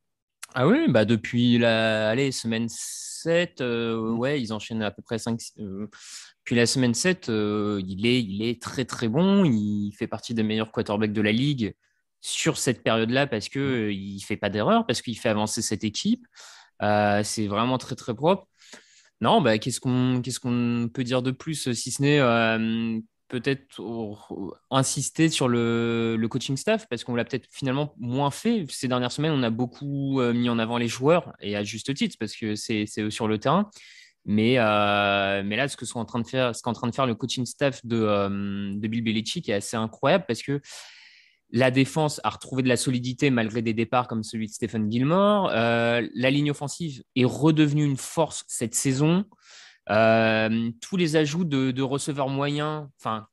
Ah oui, bah depuis la allez, semaine 7, mm. ouais, ils enchaînent à peu près 5. puis la semaine 7, il, est, il est très très bon. Il fait partie des meilleurs quarterbacks de la ligue sur cette période-là parce qu'il mm. il ne fait pas d'erreur, parce qu'il fait avancer cette équipe. C'est vraiment très très propre. Non, bah, qu'est-ce qu'on peut dire de plus, euh, si ce n'est euh, peut-être insister sur le, le, coaching staff, parce qu'on l'a peut-être finalement moins fait. Ces dernières semaines, on a beaucoup euh, mis en avant les joueurs, et à juste titre, parce que c'est eux sur le terrain. Mais, mais là, ce que sont en train de faire, ce qu'est en train de faire le coaching staff de, de Bill Belichick est assez incroyable parce que la défense a retrouvé de la solidité malgré des départs comme celui de Stephen Gilmore. Euh, la ligne offensive est redevenue une force cette saison. Euh, tous les ajouts de, receveurs moyens, enfin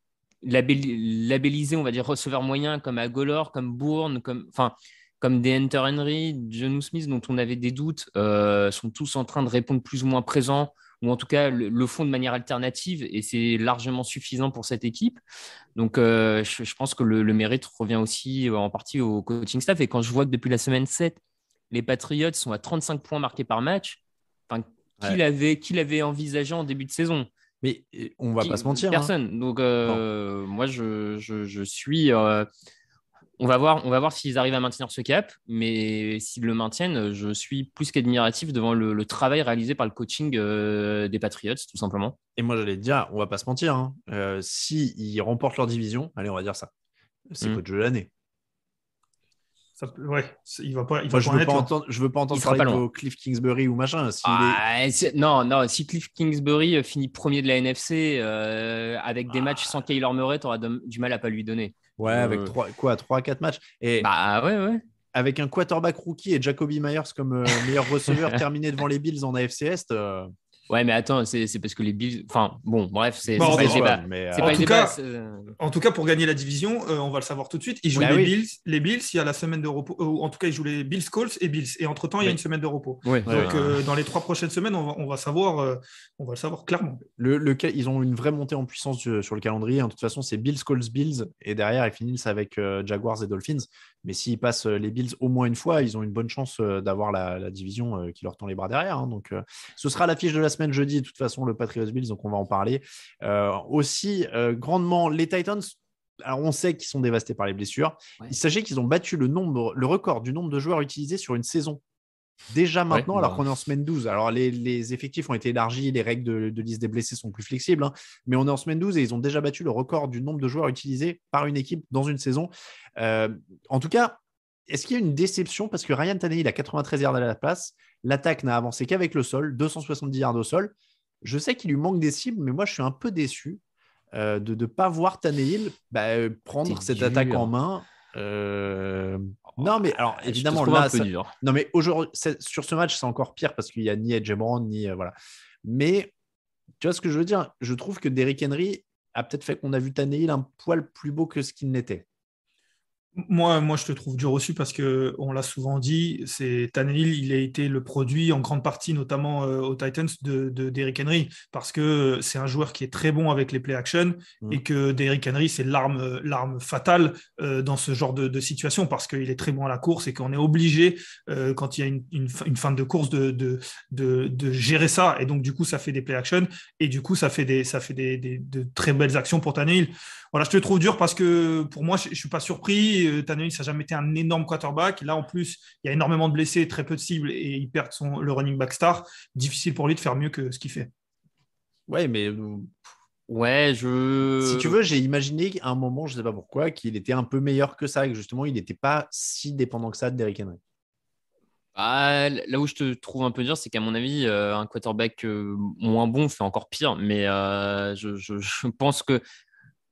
labellisés, on va dire receveurs moyens comme Agolor, comme Bourne, comme enfin comme Henry, John Smith, dont on avait des doutes, euh, sont tous en train de répondre plus ou moins présents ou en tout cas le, font de manière alternative, et c'est largement suffisant pour cette équipe. Donc, euh, je, pense que le, mérite revient aussi euh, en partie au coaching staff. Et quand je vois que depuis la semaine 7, les Patriotes sont à 35 points marqués par match, enfin, qui l'avait envisagé en début de saison mais on va pas se mentir. Hein. Personne. Donc, euh, moi, je, je, suis on va voir, voir s'ils arrivent à maintenir ce cap, mais s'ils le maintiennent, je suis plus qu'admiratif devant le, travail réalisé par le coaching euh, des Patriots, tout simplement. Et moi, j'allais te dire, on va pas se mentir, hein, euh, S'ils si ils remportent leur division, allez, on va dire ça, c'est mmh. jeu de l'année. ouais, il va pas. je, veux pas entendre, je de Cliff Kingsbury ou machin. Ah, non, non, si Cliff Kingsbury euh, finit premier de la NFC avec des ah. matchs sans Kyler Murray, tu aura du mal à pas lui donner. Ouais, avec euh, trois, quoi, 3-4 matchs. Et bah ouais, ouais. Avec un quarterback rookie et Jacoby Myers comme euh, meilleur receveur terminé devant les Bills en AFC Est. Euh, Ouais, mais attends, c'est parce que les Bills. Enfin, bon, bref, c'est pas, les euh, en, tout cas, euh, en tout cas, pour gagner la division, euh, on va le savoir tout de suite. Ils jouent bah les, Bills, les Bills, il y a la semaine de repos. en tout cas, ils jouent les Bills Colts et Bills. Et entre-temps, il y a une semaine de repos. Donc, dans les trois prochaines semaines, on va, on va savoir, on va le savoir clairement. Le, le, ils ont une vraie montée en puissance sur le calendrier. en hein. De toute façon, c'est Bills, Colts, Bills. Et derrière, ils finissent avec Jaguars et Dolphins. Mais s'ils passent euh, les Bills au moins une fois, ils ont une bonne chance euh, d'avoir la, division euh, qui leur tend les bras derrière. Hein. Donc, ce sera l'affiche de la semaine jeudi, de toute façon, le Patriots Bills, donc on va en parler. aussi, grandement, les Titans. on sait qu'ils sont dévastés par les blessures. Il s'agit qu'ils ont battu le, nombre, le record du nombre de joueurs utilisés sur une saison Déjà maintenant, alors bah, qu'on est en semaine 12. Alors, les, effectifs ont été élargis, les règles de, liste des blessés sont plus flexibles, hein. mais on est en semaine 12 et ils ont déjà battu le record du nombre de joueurs utilisés par une équipe dans une saison. Euh, en tout cas, est-ce qu'il y a une déception Parce que Ryan Tannehill a 93 yards à la place, l'attaque n'a avancé qu'avec le sol, 270 yards au sol. Je sais qu'il lui manque des cibles, mais moi, je suis un peu déçu euh, de ne pas voir Tannehill bah, euh, prendre cette attaque en hein. main euh, non, mais ah, alors évidemment, non, mais aujourd'hui, sur ce match, c'est encore pire parce qu'il n'y a ni Edge ni euh, voilà. Mais tu vois ce que je veux dire Je trouve que Derrick Henry a peut-être fait qu'on a vu Tannehill un poil plus beau que ce qu'il n'était. Moi, moi, je te trouve dur aussi parce que on l'a souvent dit, c'est Tannehill, il a été le produit en grande partie, notamment euh, aux Titans, de, de d'Eric Henry, parce que c'est un joueur qui est très bon avec les play action mm. et que Derrick Henry, c'est l'arme, l'arme fatale euh, dans ce genre de, situation parce qu'il est très bon à la course et qu'on est obligé euh, quand il y a une, fin de course de, de, gérer ça et donc du coup ça fait des play action et du coup ça fait des ça fait des, de très belles actions pour Tannehill. Voilà, je te trouve dur parce que pour moi, je, je suis pas surpris blessé. Euh, ça jamais été un énorme quarterback. Là, en plus, il y a énormément de blessés, très peu de cibles et il perd son, le running back star. Difficile pour lui de faire mieux que ce qu'il fait. Ouais, mais. Euh, ouais, je. Si tu veux, j'ai imaginé à un moment, je ne sais pas pourquoi, qu'il était un peu meilleur que ça et que justement, il n'était pas si dépendant que ça de Derrick Henry. Ah, là où je te trouve un peu dur, c'est qu'à mon avis, euh, un quarterback moins bon fait encore pire. Mais je, pense que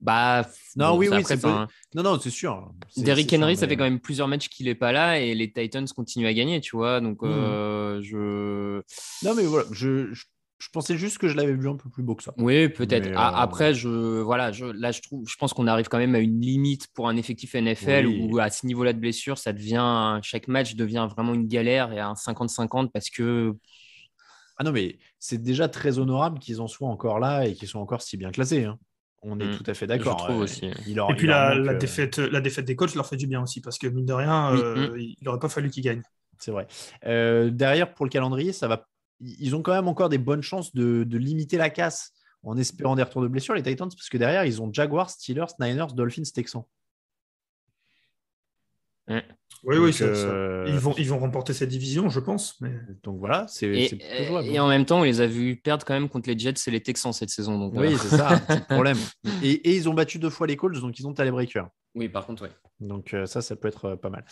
bah, non, oui, oui, c'est Non, non, c'est sûr. Derrick Henry, ça fait quand même plusieurs matchs qu'il n'est pas là et les Titans continuent à gagner, tu vois. Donc, hmm. euh, je. Non, mais voilà, je, pensais juste que je l'avais vu un peu plus beau que ça. Oui, peut-être. Euh, après, je, voilà, je, là, je, trouve, je pense qu'on arrive quand même à une limite pour un effectif NFL où à ce niveau-là de blessure, ça devient. Chaque match devient vraiment une galère et un 50-50 parce que. Ah non, mais c'est déjà très honorable qu'ils en soient encore là et qu'ils soient encore si bien classés. Hein. On est mm. tout à fait d'accord. Euh, et puis la, euh, défaite, la défaite des coachs leur fait du bien aussi, parce que mine de rien, mm. Euh, mm. il n'aurait pas fallu qu'ils gagnent. C'est vrai. derrière, pour le calendrier, ça va... ils ont quand même encore des bonnes chances de, de limiter la casse en espérant des retours de blessures, les Titans, parce que derrière, ils ont Jaguars, Steelers, Niners, Dolphins, Texans. Mm. Oui, oui, euh, Ils, vont, ils vont remporter cette division, je pense. Donc voilà, c'est Et hein. en même temps, on les a vus perdre quand même contre les Jets et les Texans cette saison. oui, euh, c'est ça, petit problème. Et, ils ont battu deux fois les Colts, donc ils ont les breaker. Oui, par contre, oui. Donc euh, ça, ça peut être pas mal.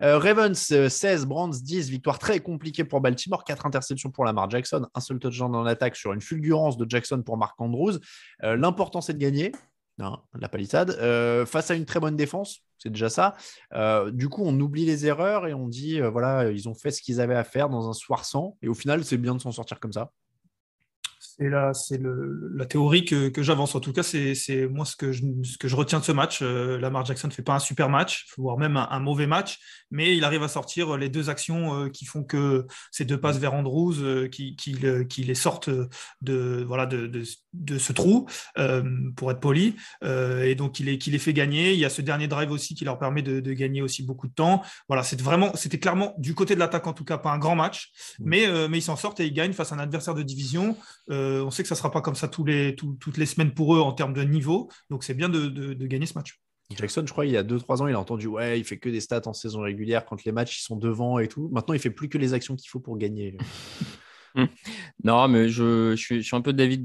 Ravens 16, Brands 10, victoire très compliquée pour Baltimore, Quatre interceptions pour Lamar Jackson, un seul touchdown en attaque sur une fulgurance de Jackson pour Marc Andrews. L'important, c'est de gagner. Non, la palissade. Euh, face à une très bonne défense, c'est déjà ça. Euh, du coup, on oublie les erreurs et on dit, euh, voilà, ils ont fait ce qu'ils avaient à faire dans un soir sans. Et au final, c'est bien de s'en sortir comme ça. Et là, c'est la théorie que, j'avance. En tout cas, c'est, moi ce que, je, retiens de ce match. Euh, Lamar Jackson ne fait pas un super match, voire même un, mauvais match, mais il arrive à sortir les deux actions euh, qui font que ces deux passes vers Andrews euh, qui, les sortent de, voilà, de, ce trou, pour être poli. et donc, il, est, les fait gagner. Il y a ce dernier drive aussi qui leur permet de, gagner aussi beaucoup de temps. Voilà, vraiment, c'était clairement du côté de l'attaque, en tout cas, pas un grand match, mmh. mais, ils s'en sortent et ils gagnent face à un adversaire de division. Euh, on sait que ça ne sera pas comme ça toutes les semaines pour eux en termes de niveau. Donc c'est bien de, gagner ce match. Jackson, je crois, il y a 2-3 ans, il a entendu Ouais, il fait que des stats en saison régulière quand les matchs sont devant et tout. Maintenant, il fait plus que les actions qu'il faut pour gagner. Hmm. non, mais je, suis, un peu de l'avis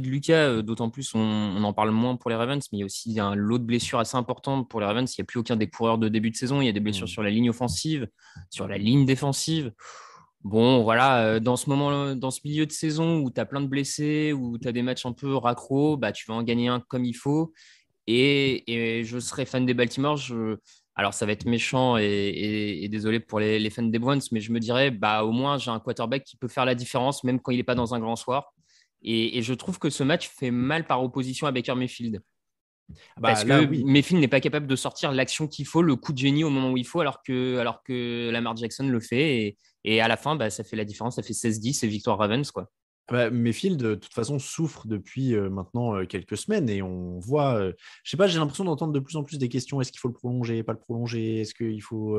de, Lucas, euh, d'autant plus on, en parle moins pour les Ravens, mais il y a aussi un lot de blessures assez importantes pour les Ravens. Il n'y a plus aucun des coureurs de début de saison, il y a des blessures hmm. sur la ligne offensive, sur la ligne défensive bon, voilà, euh, dans ce moment, dans ce milieu de saison où tu as plein de blessés, où tu as des matchs un peu raccro, bah, tu vas en gagner un comme il faut. Et, je serais fan des Baltimore. alors, ça va être méchant et, désolé pour les, fans des Browns, mais je me dirais, bah, au moins, j'ai un quarterback qui peut faire la différence, même quand il n'est pas dans un grand soir. Et, je trouve que ce match fait mal par opposition à Baker Mayfield. Bah, Parce que Mayfield n'est pas capable de sortir l'action qu'il faut, le coup de génie au moment où il faut, alors que, alors que Lamar Jackson le fait. Et à la fin, bah, ça fait la différence, ça fait 16-10 et victoire Ravens. Quoi. Bah, de toute façon, souffre depuis euh, maintenant euh, quelques semaines et on voit, je euh, je sais pas, j'ai l'impression d'entendre de plus en plus des questions, est-ce qu'il faut le prolonger, pas le prolonger, est-ce qu'il faut...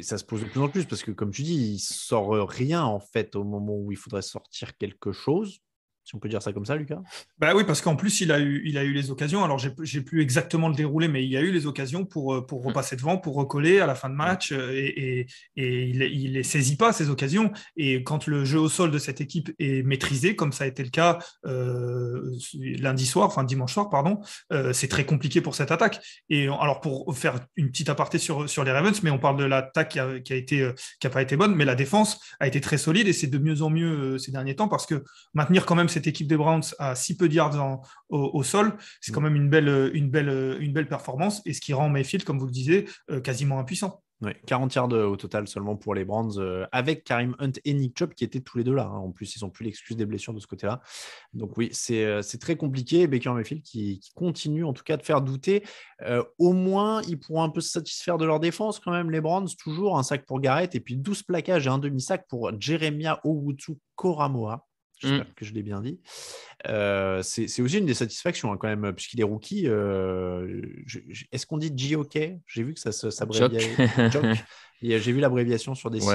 Ça se pose de plus en plus parce que, comme tu dis, il sort rien en fait au moment où il faudrait sortir quelque chose si on peut dire ça comme ça, Lucas. Bah oui, parce qu'en plus, il a, eu, il a eu les occasions. Alors, j'ai plus exactement le déroulé, mais il a eu les occasions pour, euh, pour mm. repasser devant, pour recoller à la fin de mm. match. Euh, et, et, il ne les saisit pas, ces occasions. Et quand le jeu au sol de cette équipe est maîtrisé, comme ça a été le cas euh, lundi soir, enfin dimanche soir, pardon, c'est très compliqué pour cette attaque. Et alors, pour faire une petite aparté sur, sur les Ravens, mais on parle de l'attaque qui n'a qui a été, qui a pas été bonne, mais la défense a été très solide et c'est de mieux en mieux ces derniers temps parce que maintenir quand même cette équipe des Browns a si peu de yards au, sol, c'est mm. quand même une belle, euh, une, belle, euh, une belle performance et ce qui rend Mayfield, comme vous le disiez, euh, quasiment impuissant. 40 yards au total seulement pour les Browns avec Karim Hunt et Nick Chubb qui étaient tous les deux là. Hein. En plus, ils n'ont plus l'excuse des blessures de ce côté-là. Donc oui, c'est très compliqué. Baker Mayfield qui, continue en tout cas de faire douter. au moins, ils pourront un peu se satisfaire de leur défense quand même. Les Browns toujours un sac pour Garrett et puis 12 plaquages et un demi-sac pour Jeremiah Owutu Koramoa. J'espère mmh. que je l'ai bien dit. Euh, c'est aussi une des satisfactions hein, quand même, puisqu'il est rookie. Euh, est-ce qu'on dit G-OK J'ai vu que ça s'abréviait. J'ai vu l'abréviation sur des sites.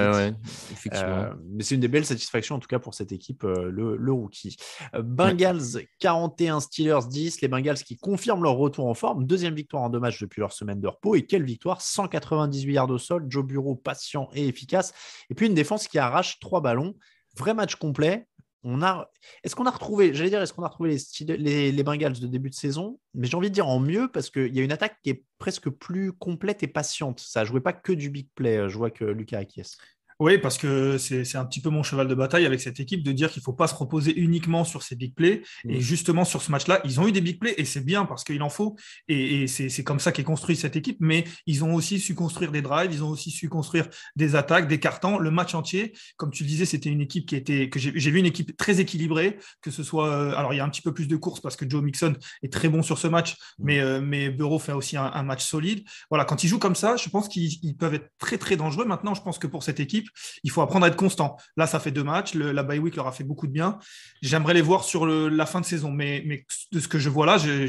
Euh, mais c'est une des belles satisfactions, en tout cas, pour cette équipe, le, rookie. Bengals 41, Steelers 10. Les Bengals qui confirment leur retour en forme. Deuxième victoire en deux matchs depuis leur semaine de repos. Et quelle victoire 198 yards au sol. Joe Bureau patient et efficace. Et puis une défense qui arrache trois ballons. Vrai match complet on a, est-ce qu'on a retrouvé, j'allais dire, est-ce qu'on a retrouvé les, Bengals de début de saison Mais j'ai envie de dire en mieux parce qu'il y a une attaque qui est presque plus complète et patiente. Ça jouait pas que du big play. Euh, je vois que Lucas acquiesce. Oui, parce que c'est un petit peu mon cheval de bataille avec cette équipe de dire qu'il ne faut pas se reposer uniquement sur ces big plays. Mm. Et justement, sur ce match-là, ils ont eu des big plays et c'est bien parce qu'il en faut. Et, c'est comme ça qu'est construite cette équipe. Mais ils ont aussi su construire des drives, ils ont aussi su construire des attaques, des cartons, le match entier. Comme tu le disais, c'était une équipe qui était, que j'ai vu une équipe très équilibrée, que ce soit, euh, alors il y a un petit peu plus de courses parce que Joe Mixon est très bon sur ce match, mm. mais, euh, mais Bureau fait aussi un, un match solide. Voilà, quand ils jouent comme ça, je pense qu'ils peuvent être très, très dangereux. Maintenant, je pense que pour cette équipe, il faut apprendre à être constant. Là, ça fait deux matchs. la bye week leur a fait beaucoup de bien. J'aimerais les voir sur la fin de saison, mais, de ce que je vois là, ça,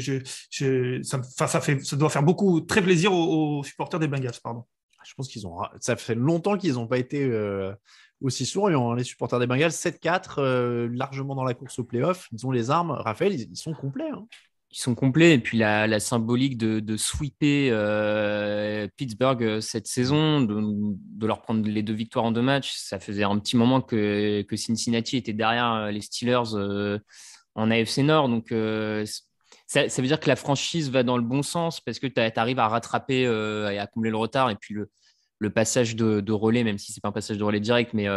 doit faire beaucoup, très plaisir aux, supporters des Bengals. Pardon. Je pense qu'ils ont. Ça fait longtemps qu'ils n'ont pas été. Euh, aussi sourds Les supporters des Bengals, 7-4, euh, largement dans la course au playoff. Ils ont les armes. Raphaël, ils, sont complets. Hein ils sont complets. Et puis la, symbolique de, de sweeper euh, Pittsburgh euh, cette saison, de, leur prendre les deux victoires en deux matchs, ça faisait un petit moment que, que Cincinnati était derrière euh, les Steelers en AFC Nord. Donc ça, ça, veut dire que la franchise va dans le bon sens parce que tu arrives à rattraper et à combler le retard. Et puis le, le passage de, de relais, même si c'est pas un passage de relais direct, mais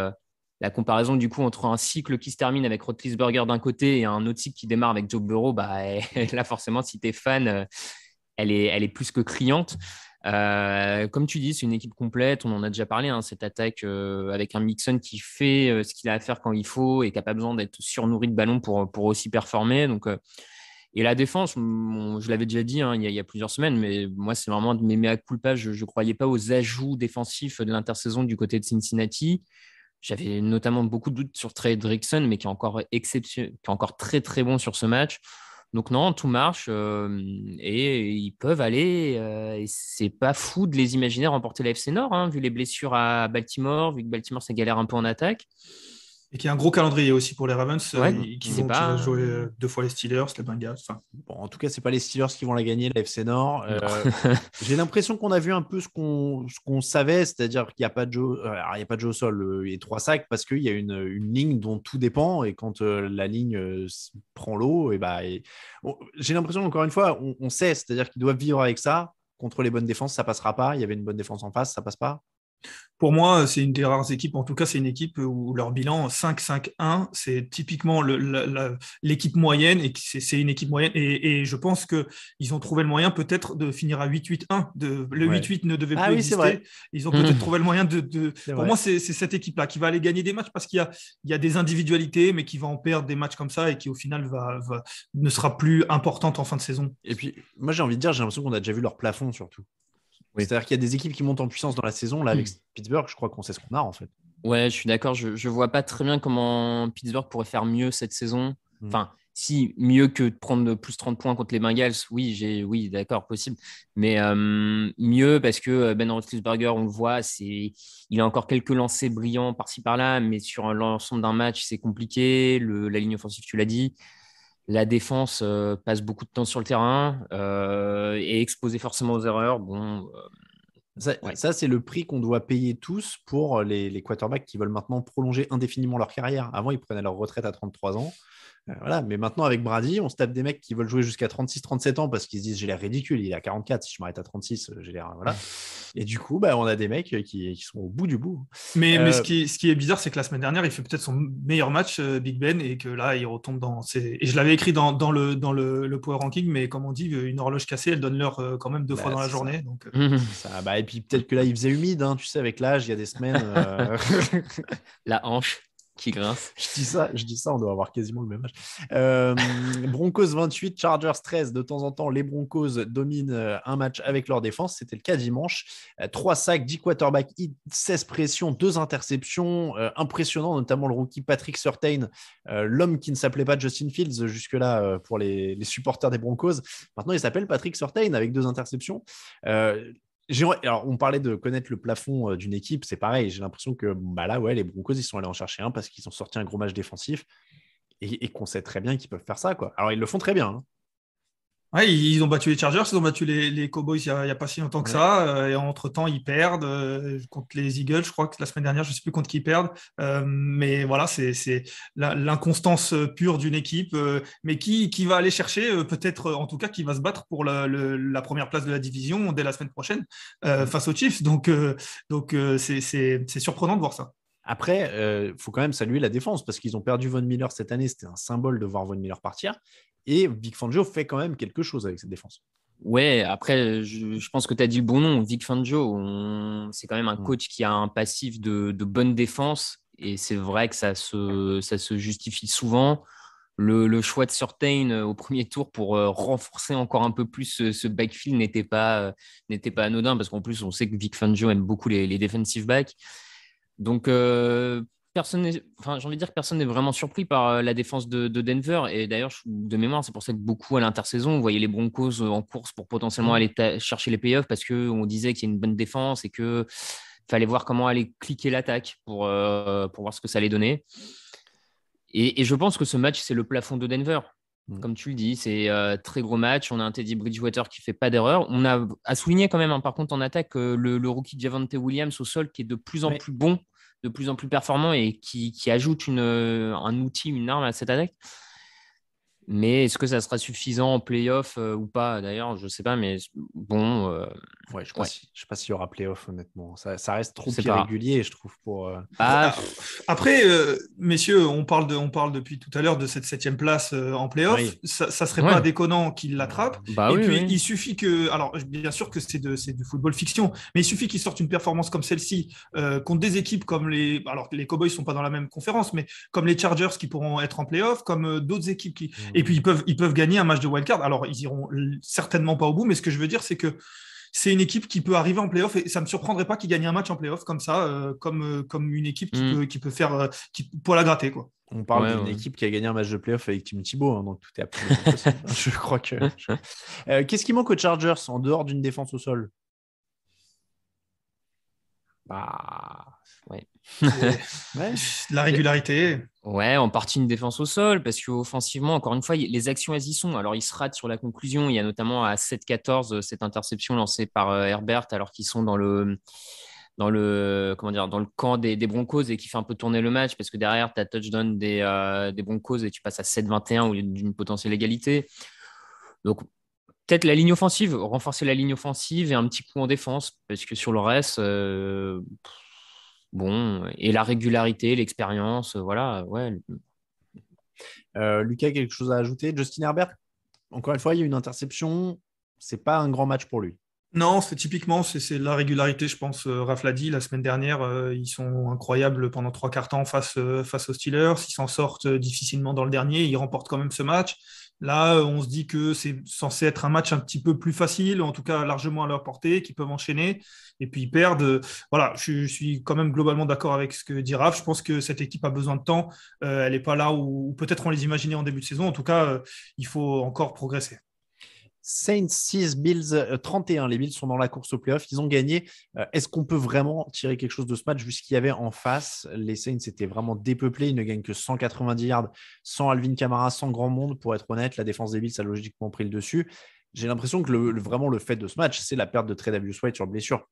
la comparaison du coup entre un cycle qui se termine avec Rotlisberger d'un côté et un autre cycle qui démarre avec Joe Burrow, bah, là forcément, si tu es fan, euh, elle est, elle est plus que criante. Euh, comme tu dis, c'est une équipe complète. On en a déjà parlé. Hein, cette attaque euh, avec un Mixon qui fait ce qu'il a à faire quand il faut et qui n'a pas besoin d'être surnourri de ballon pour, pour aussi performer. Donc, et la défense, je l'avais déjà dit hein, il, y a, il, y a, plusieurs semaines, mais moi, c'est vraiment de mes mea culpa. Je ne croyais pas aux ajouts défensifs de l'intersaison du côté de Cincinnati. J'avais notamment beaucoup de doutes sur Trey Drickson, mais qui est encore exception... qui est encore très très bon sur ce match. Donc non, tout marche euh, et ils peuvent aller. Euh, et c'est pas fou de les imaginer remporter la FC Nord, hein, vu les blessures à Baltimore, vu que Baltimore ça galère un peu en attaque. Et qui a un gros calendrier aussi pour les Ravens, euh, qui, vont, pas... jouer euh, euh, deux fois les Steelers, les Bengals. en tout cas, c'est pas les Steelers qui vont la gagner, la FC Nord. J'ai l'impression qu'on a vu un peu ce qu'on ce savait, c'est-à-dire qu'il n'y a pas de jeu, il y a pas de au sol et trois sacs parce qu'il y a une, ligne dont tout dépend et quand la ligne prend l'eau, et bah, J'ai l'impression encore une fois, on, on sait, c'est-à-dire qu'ils doivent vivre avec ça. Contre les bonnes défenses, ça passera pas. Il y avait une bonne défense en face, ça passe pas pour moi, c'est une des rares équipes, en tout cas, c'est une équipe où leur bilan 5-5-1, c'est typiquement l'équipe moyenne, et c'est une équipe moyenne. Et, je pense qu'ils ont trouvé le moyen peut-être de finir à 8-8-1. Le 8-8 ne devait ah plus exister. Ils ont peut-être hmm. trouvé le moyen de. Pour moi, c'est cette équipe-là qui va aller gagner des matchs parce qu'il y, a des individualités, mais qui va en perdre des matchs comme ça et qui, au final, ne sera plus importante en fin de saison. Et puis, moi, j'ai envie de dire, j'ai l'impression qu'on a déjà vu leur plafond surtout. C'est-à-dire qu'il y a des équipes qui montent en puissance dans la saison. Là, avec hmm. Pittsburgh, je crois qu'on sait ce qu'on a en fait. Ouais, je suis d'accord. Je ne vois pas très bien comment Pittsburgh pourrait faire mieux cette saison. Hmm. Enfin, si, mieux que de prendre plus 30 points contre les Bengals, oui, j'ai, oui d'accord, possible. Mais euh, mieux parce que euh, Ben Roethlisberger, on le voit, c'est, il a encore quelques lancers brillants par-ci par-là, mais sur l'ensemble d'un match, c'est compliqué. la ligne offensive, tu l'as dit. La défense euh, passe beaucoup de temps sur le terrain euh, et exposée forcément aux erreurs. Bon, euh, ça, c'est le prix qu'on doit payer tous pour les, les, quarterbacks qui veulent maintenant prolonger indéfiniment leur carrière. Avant, ils prenaient leur retraite à 33 ans. Euh, voilà. Mais maintenant, avec Brady, on se tape des mecs qui veulent jouer jusqu'à 36-37 ans parce qu'ils se disent j'ai l'air ridicule, il est à 44, si je m'arrête à 36, euh, j'ai l'air. Euh, voilà. Et du coup, bah, on a des mecs qui, sont au bout du bout. Mais, mais ce, qui, ce, qui, est bizarre, c'est que la semaine dernière, il fait peut-être son meilleur match, Big Ben, et que là, il retombe dans. Ses... Et je l'avais écrit dans, le, dans le, Power Ranking, mais comme on dit, une horloge cassée, elle donne l'heure quand même deux bah, fois dans la journée. Donc, mmh. ça, bah, et puis peut-être que là, il faisait humide, hein, tu sais, avec l'âge, il y a des semaines. la hanche qui grince. je, dis ça, je dis ça, on doit avoir quasiment le même match. Euh, Broncos 28, Chargers 13. De temps en temps, les Broncos dominent euh, un match avec leur défense. C'était le cas dimanche. Euh, trois sacs, 10 quarterbacks, 16 pressions, deux interceptions. impressionnant, notamment le rookie Patrick Surtain, l'homme qui ne s'appelait pas Justin Fields jusque-là pour les, supporters des Broncos. Maintenant, il s'appelle Patrick Surtain avec deux interceptions alors, on parlait de connaître le plafond euh, d'une équipe, c'est pareil. J'ai l'impression que bah là, ouais, les Broncos, ils sont allés en chercher un parce qu'ils ont sorti un gros match défensif et, qu'on sait très bien qu'ils peuvent faire ça. Quoi. Alors, ils le font très bien. Hein. Ouais, ils ont battu les Chargers, ils ont battu les, Cowboys il n'y a, pas si longtemps que ça. Euh, et entre-temps, ils perdent euh, contre les Eagles, je crois que la semaine dernière, je ne sais plus contre qui ils perdent. Euh, mais voilà, c'est l'inconstance pure d'une équipe. mais qui, va aller chercher, peut-être en tout cas, qui va se battre pour la, la, première place de la division dès la semaine prochaine face aux Chiefs. Donc, donc c'est surprenant de voir ça. Après, il euh, faut quand même saluer la défense parce qu'ils ont perdu Von Miller cette année. C'était un symbole de voir Von Miller partir. Et Vic Fangio fait quand même quelque chose avec cette défense. Ouais, après, je, pense que tu as dit le bon nom. Vic Fangio, c'est quand même un mm. coach qui a un passif de, bonne défense. Et c'est vrai que ça se, ça se justifie souvent. Le, choix de Surtain euh, au premier tour pour euh, renforcer encore un peu plus ce, backfield n'était pas, pas anodin parce qu'en plus, on sait que Vic Fangio aime beaucoup les, les defensive backs. Donc, euh, personne j'ai envie de dire que personne n'est vraiment surpris par euh, la défense de, Denver. Et d'ailleurs, de mémoire, c'est pour ça que beaucoup à l'intersaison, on voyait les Broncos euh, en course pour potentiellement aller chercher les payoffs parce qu'on disait qu'il y a une bonne défense et qu'il fallait voir comment aller cliquer l'attaque pour, pour voir ce que ça allait donner. et, je pense que ce match, c'est le plafond de Denver. Mmh. Comme tu le dis, c'est un euh, très gros match. On a un Teddy Bridgewater qui fait pas d'erreur. On a à souligner quand même, hein, par contre, en attaque, le, rookie Javante Williams au sol qui est de plus en plus bon, de plus en plus performant et qui, qui ajoute une, un outil, une arme à cette attaque. Mais est-ce que ça sera suffisant en playoff euh, ou pas D'ailleurs, je ne sais pas, mais bon. Euh, ouais, je ne sais pas s'il y aura playoff, honnêtement. Ça, reste trop irrégulier, je trouve. Pour, euh, ah, ah, Après, messieurs, on parle, de, on parle depuis tout à l'heure de cette septième place en playoff. Ça ne serait pas déconnant qu'il l'attrape. Bah Et puis, il suffit que. Alors, bien sûr que c'est du football fiction, mais il suffit qu'ils sortent une performance comme celle-ci contre des équipes comme les. Alors, les Cowboys ne sont pas dans la même conférence, mais comme les Chargers qui pourront être en playoff, comme d'autres équipes qui. Mm. Et puis ils peuvent, ils peuvent gagner un match de wildcard. Alors ils iront certainement pas au bout, mais ce que je veux dire, c'est que c'est une équipe qui peut arriver en playoff et ça ne me surprendrait pas qu'ils gagnent un match en playoff comme ça, euh, comme, euh, comme une équipe qui, mm. peut, faire euh, pour la gratter. Quoi. On parle d'une équipe qui a gagné un match de playoff avec Tim Thibault, hein, donc tout est à Je crois que. Qu'est-ce qui manque aux Chargers en dehors d'une défense au sol Bah. Ouais. la régularité. Ouais, en partie une défense au sol, parce qu'offensivement, encore une fois, les actions, elles y sont. Alors, ils se ratent sur la conclusion. Il y a notamment à 7-14 euh, cette interception lancée par euh, Herbert, alors qu'ils sont dans le, dans le, comment dire, dans le camp des, Broncos et qui fait un peu tourner le match, parce que derrière, tu as touchdown des, euh, des Broncos et tu passes à 7-21 au lieu d'une potentielle égalité. Donc, peut-être la ligne offensive, renforcer la ligne offensive et un petit coup en défense, parce que sur le reste, Bon, et la régularité, l'expérience, euh, voilà, ouais. Euh, Lucas, quelque chose à ajouter Justin Herbert, encore une fois, il y a une interception. C'est pas un grand match pour lui. Non, c'est typiquement, c'est la régularité, je pense. Euh, Raph l'a dit, la semaine dernière, ils sont incroyables pendant trois quarts temps face, face aux Steelers. Ils s'en sortent difficilement dans le dernier. Ils remportent quand même ce match. Là, on se dit que c'est censé être un match un petit peu plus facile, en tout cas largement à leur portée, qu'ils peuvent enchaîner et puis ils perdent. Voilà, je, suis quand même globalement d'accord avec ce que dit Raph. Je pense que cette équipe a besoin de temps. Euh, elle n'est pas là où, peut-être on les imaginait en début de saison. En tout cas, euh, il faut encore progresser. Saints 6, Bills 31. Euh, Les Bills sont dans la course au playoff. Ils ont gagné. Euh, est-ce qu'on peut vraiment tirer quelque chose de ce match vu ce qu'il y avait en face Les Saints étaient vraiment dépeuplés. Ils ne gagnent que 190 yards sans Alvin Kamara, sans grand monde. Pour être honnête, la défense des Bills a logiquement pris le dessus. J'ai l'impression que le, vraiment le fait de ce match, c'est la perte de Tredavious White sur blessure.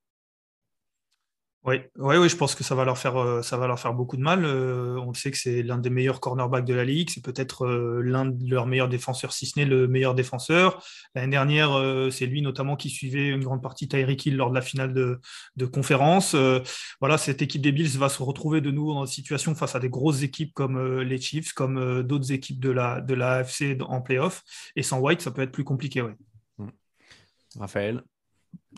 Oui, oui, je pense que ça va leur faire, euh, ça va leur faire beaucoup de mal. Euh, on sait que c'est l'un des meilleurs cornerbacks de la ligue, c'est peut-être euh, l'un de leurs meilleurs défenseurs, si ce n'est le meilleur défenseur. L'année dernière, euh, c'est lui notamment qui suivait une grande partie Tyreek Hill lors de la finale de, conférence. voilà, cette équipe des Bills va se retrouver de nouveau dans une situation face à des grosses équipes comme les Chiefs, comme d'autres équipes de la de la AFC en playoff. Et sans White, ça peut être plus compliqué. Ouais. Hmm. Raphaël.